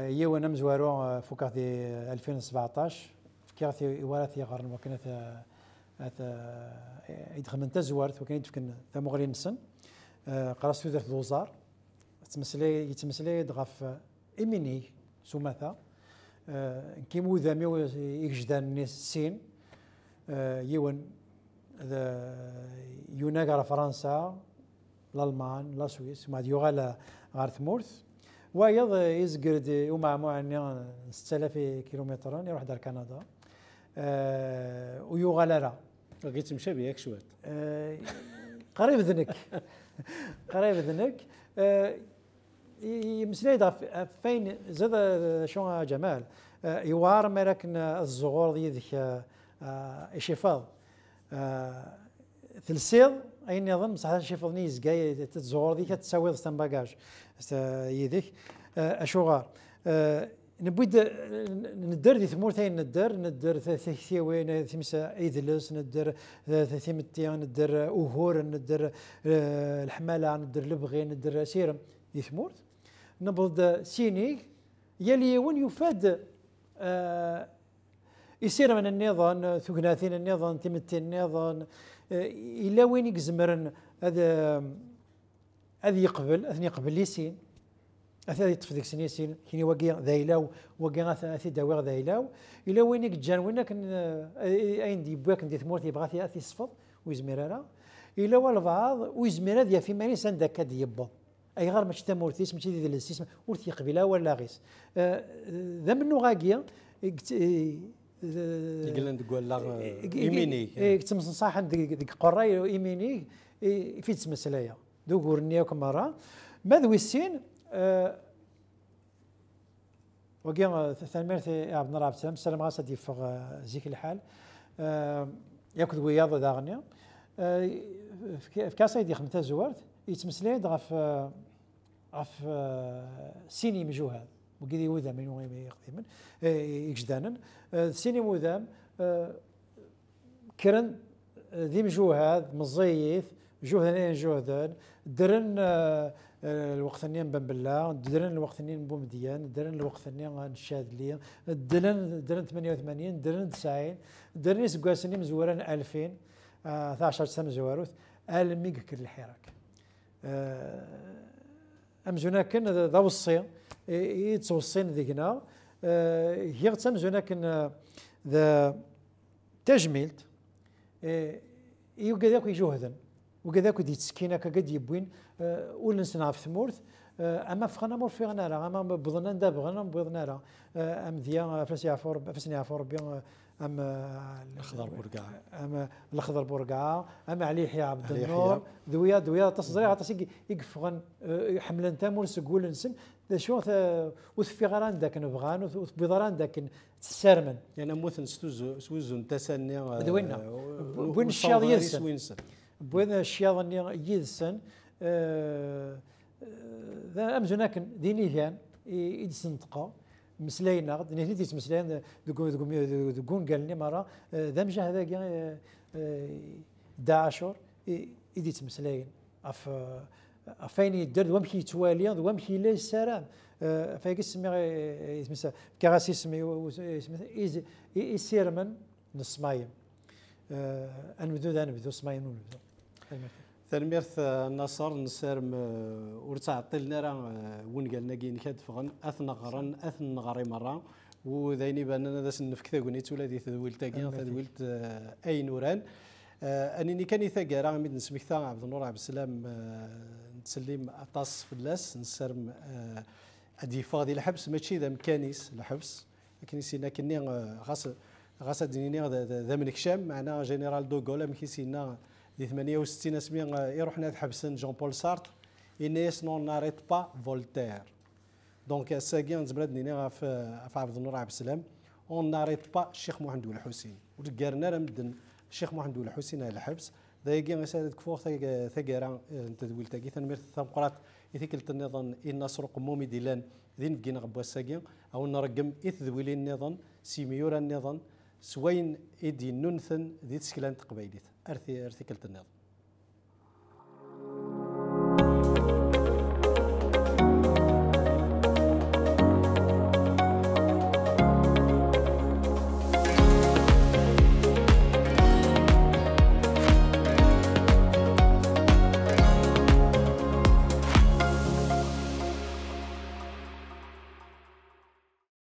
هي وانا مزوارو فوكاثي 2017 فكاثي وراثي غرن وكنت آه، يدخل من تزوارت وكان يدفكن ثمغري نسن آه، قرأ تودرت دوزار تمسلي يتمسلي يدغف إميني آه، سماثا كيمو ذامي يجدان السين يون يوناك على فرنسا الالمان لا سويس ما يغال غار مورث وايض يزقرد ومعموع عني 6000 كيلومتر يروح دار كندا ويوغا راه لقيت مشى بياك شويه آه، قريب ذنك قريب ذنك آه، يمسلايد فين زاد شون جمال آه، يوار مراكن الزغور ذي ذيك اشفاض تلسيض اي نظام صح شفض نيز جاي تتزغور ذيك تساوي ستان باجاج يديك اشغار نبود ندر دي ثمور ثاين ندر ندر ثيوين ثمسا ايدلس ندر ثيمتيان ندر اوهور ندر آه، الحمالة ندر لبغي ندر سيرم دي ثمور نبض سينيك يلي وين يفاد آه، يصير من النظام ثقناثين النظام تمتين النظام آه، الى وين يقزمرن هذا هذا يقبل اثني يقبل ليسين اثا يطفدك سين كيني وقيا ذايلاو وقيا اثي داويغ ذايلاو الا وينك جان وينك اين دي بواك دي ثمورت بغاثي اثي صفض ويزمير الا والبعض ويزميرا هذا في ماني سندا كاد يبض اي غير ماشي تمورتيس ماشي ديال السيس ورثي قبيلة ولا غيس ذا منو غاكيا يقلن دك إيميني كتمس تمصنصاح ديك قراي إيميني في تسمسلايا دوك ورنيا كمرة ماذا ويسين أه، وكي تنمرت عبد النار عبد السلام السلام غاس أه، يفغ زيك الحال أه، ياكل وياض دا غنيا في كاسا يدي خمتا زوارت يتمسلايد غف غف سيني مجوهاد وكيدي وذام من وين يقدم يجدانا سيني وذام كرن ذي مجوهاد مزيث جهدان جهدان درن آه، الوقت اللي نبان بالله درن الوقت اللي نبو مديان درن الوقت اللي نشاد لي درن درن 88 درن 90 درن سكواس اللي مزوران 2000 12 سنه مزواروث الميك كل الحراك آه، امزونا كن ذا وصي يتوصين ذيكنا آه، هي تمزونا كن ذا تجميلت يوجد يجهدن وكذا كو كود يتسكينا كقد يبوين آه، اول نسنا في ثمورث آه، اما فخنا مور في غنالا اما بضنا داب غنا بضنا آه، لا ام ديا فاس يعفور فاس يعفور بيان ام الاخضر برقع ام الاخضر برقع ام علي يحيى عبد النور ذويا ذويا تصدريع تصيق يقفغن انت تامور سقول نسم شو وثفي غران داك نبغان وثبي غران داك تسارمن يعني موثن سوزون تسني دوينا بوين الشاض ينسن بوذا شياضني يدسن آه، آه، ذا لكن ديني هان يدسن تقا مسلاينا غد نهني ديت مسلاين دقون دقون لي مرة آه، ذا مجا هذا داعشور يديت مسلاين اف افيني درد وامشي توالي وامشي لا سلام فايك اسمي اسمي كراسي اسمي يسير من نسمايم انبدو ذا نبدو سمايم نبدو تنميرث النصر آه، نسار آه، ور تعطلنا راه وين قالنا كين كاد فغن اثنا غرن اثنا غري مره وذيني بان انا ذاس نفك تاغونيت ولا ذي تدويل تاكين تدويل اي نوران انني آه، كان يثاكا راه ميد نسميك عبد النور عبد السلام نسلم اطاس فلاس نسرم ادي فاضي الحبس ماشي ذا مكانيس الحبس لكن سينا كني غاس غاس ديني ذا منكشام معناها جنرال دوغول مكي دي 68 اسمي آه، يروحنا حبسن جون بول سارت انيس نون ناريت با فولتير دونك ساكي نزبرد نينا آه، في عبد النور عبد السلام اون ناريت با الشيخ محمد ولا حسين وتقارنا راه مدن الشيخ محمد ولا حسين الحبس مسألة غسالت ثقيرة انت تدويل تاكي تنمير ثمقرات إثيك النظام إن سرق مومي ديلان ذين بقينا غبوا ساقين أو نرقم إث إثذويلين نظام سيميورا نظام سوين إدي ننثن ذي تسكلان تقبيليت ارثي ارثي كلت النظام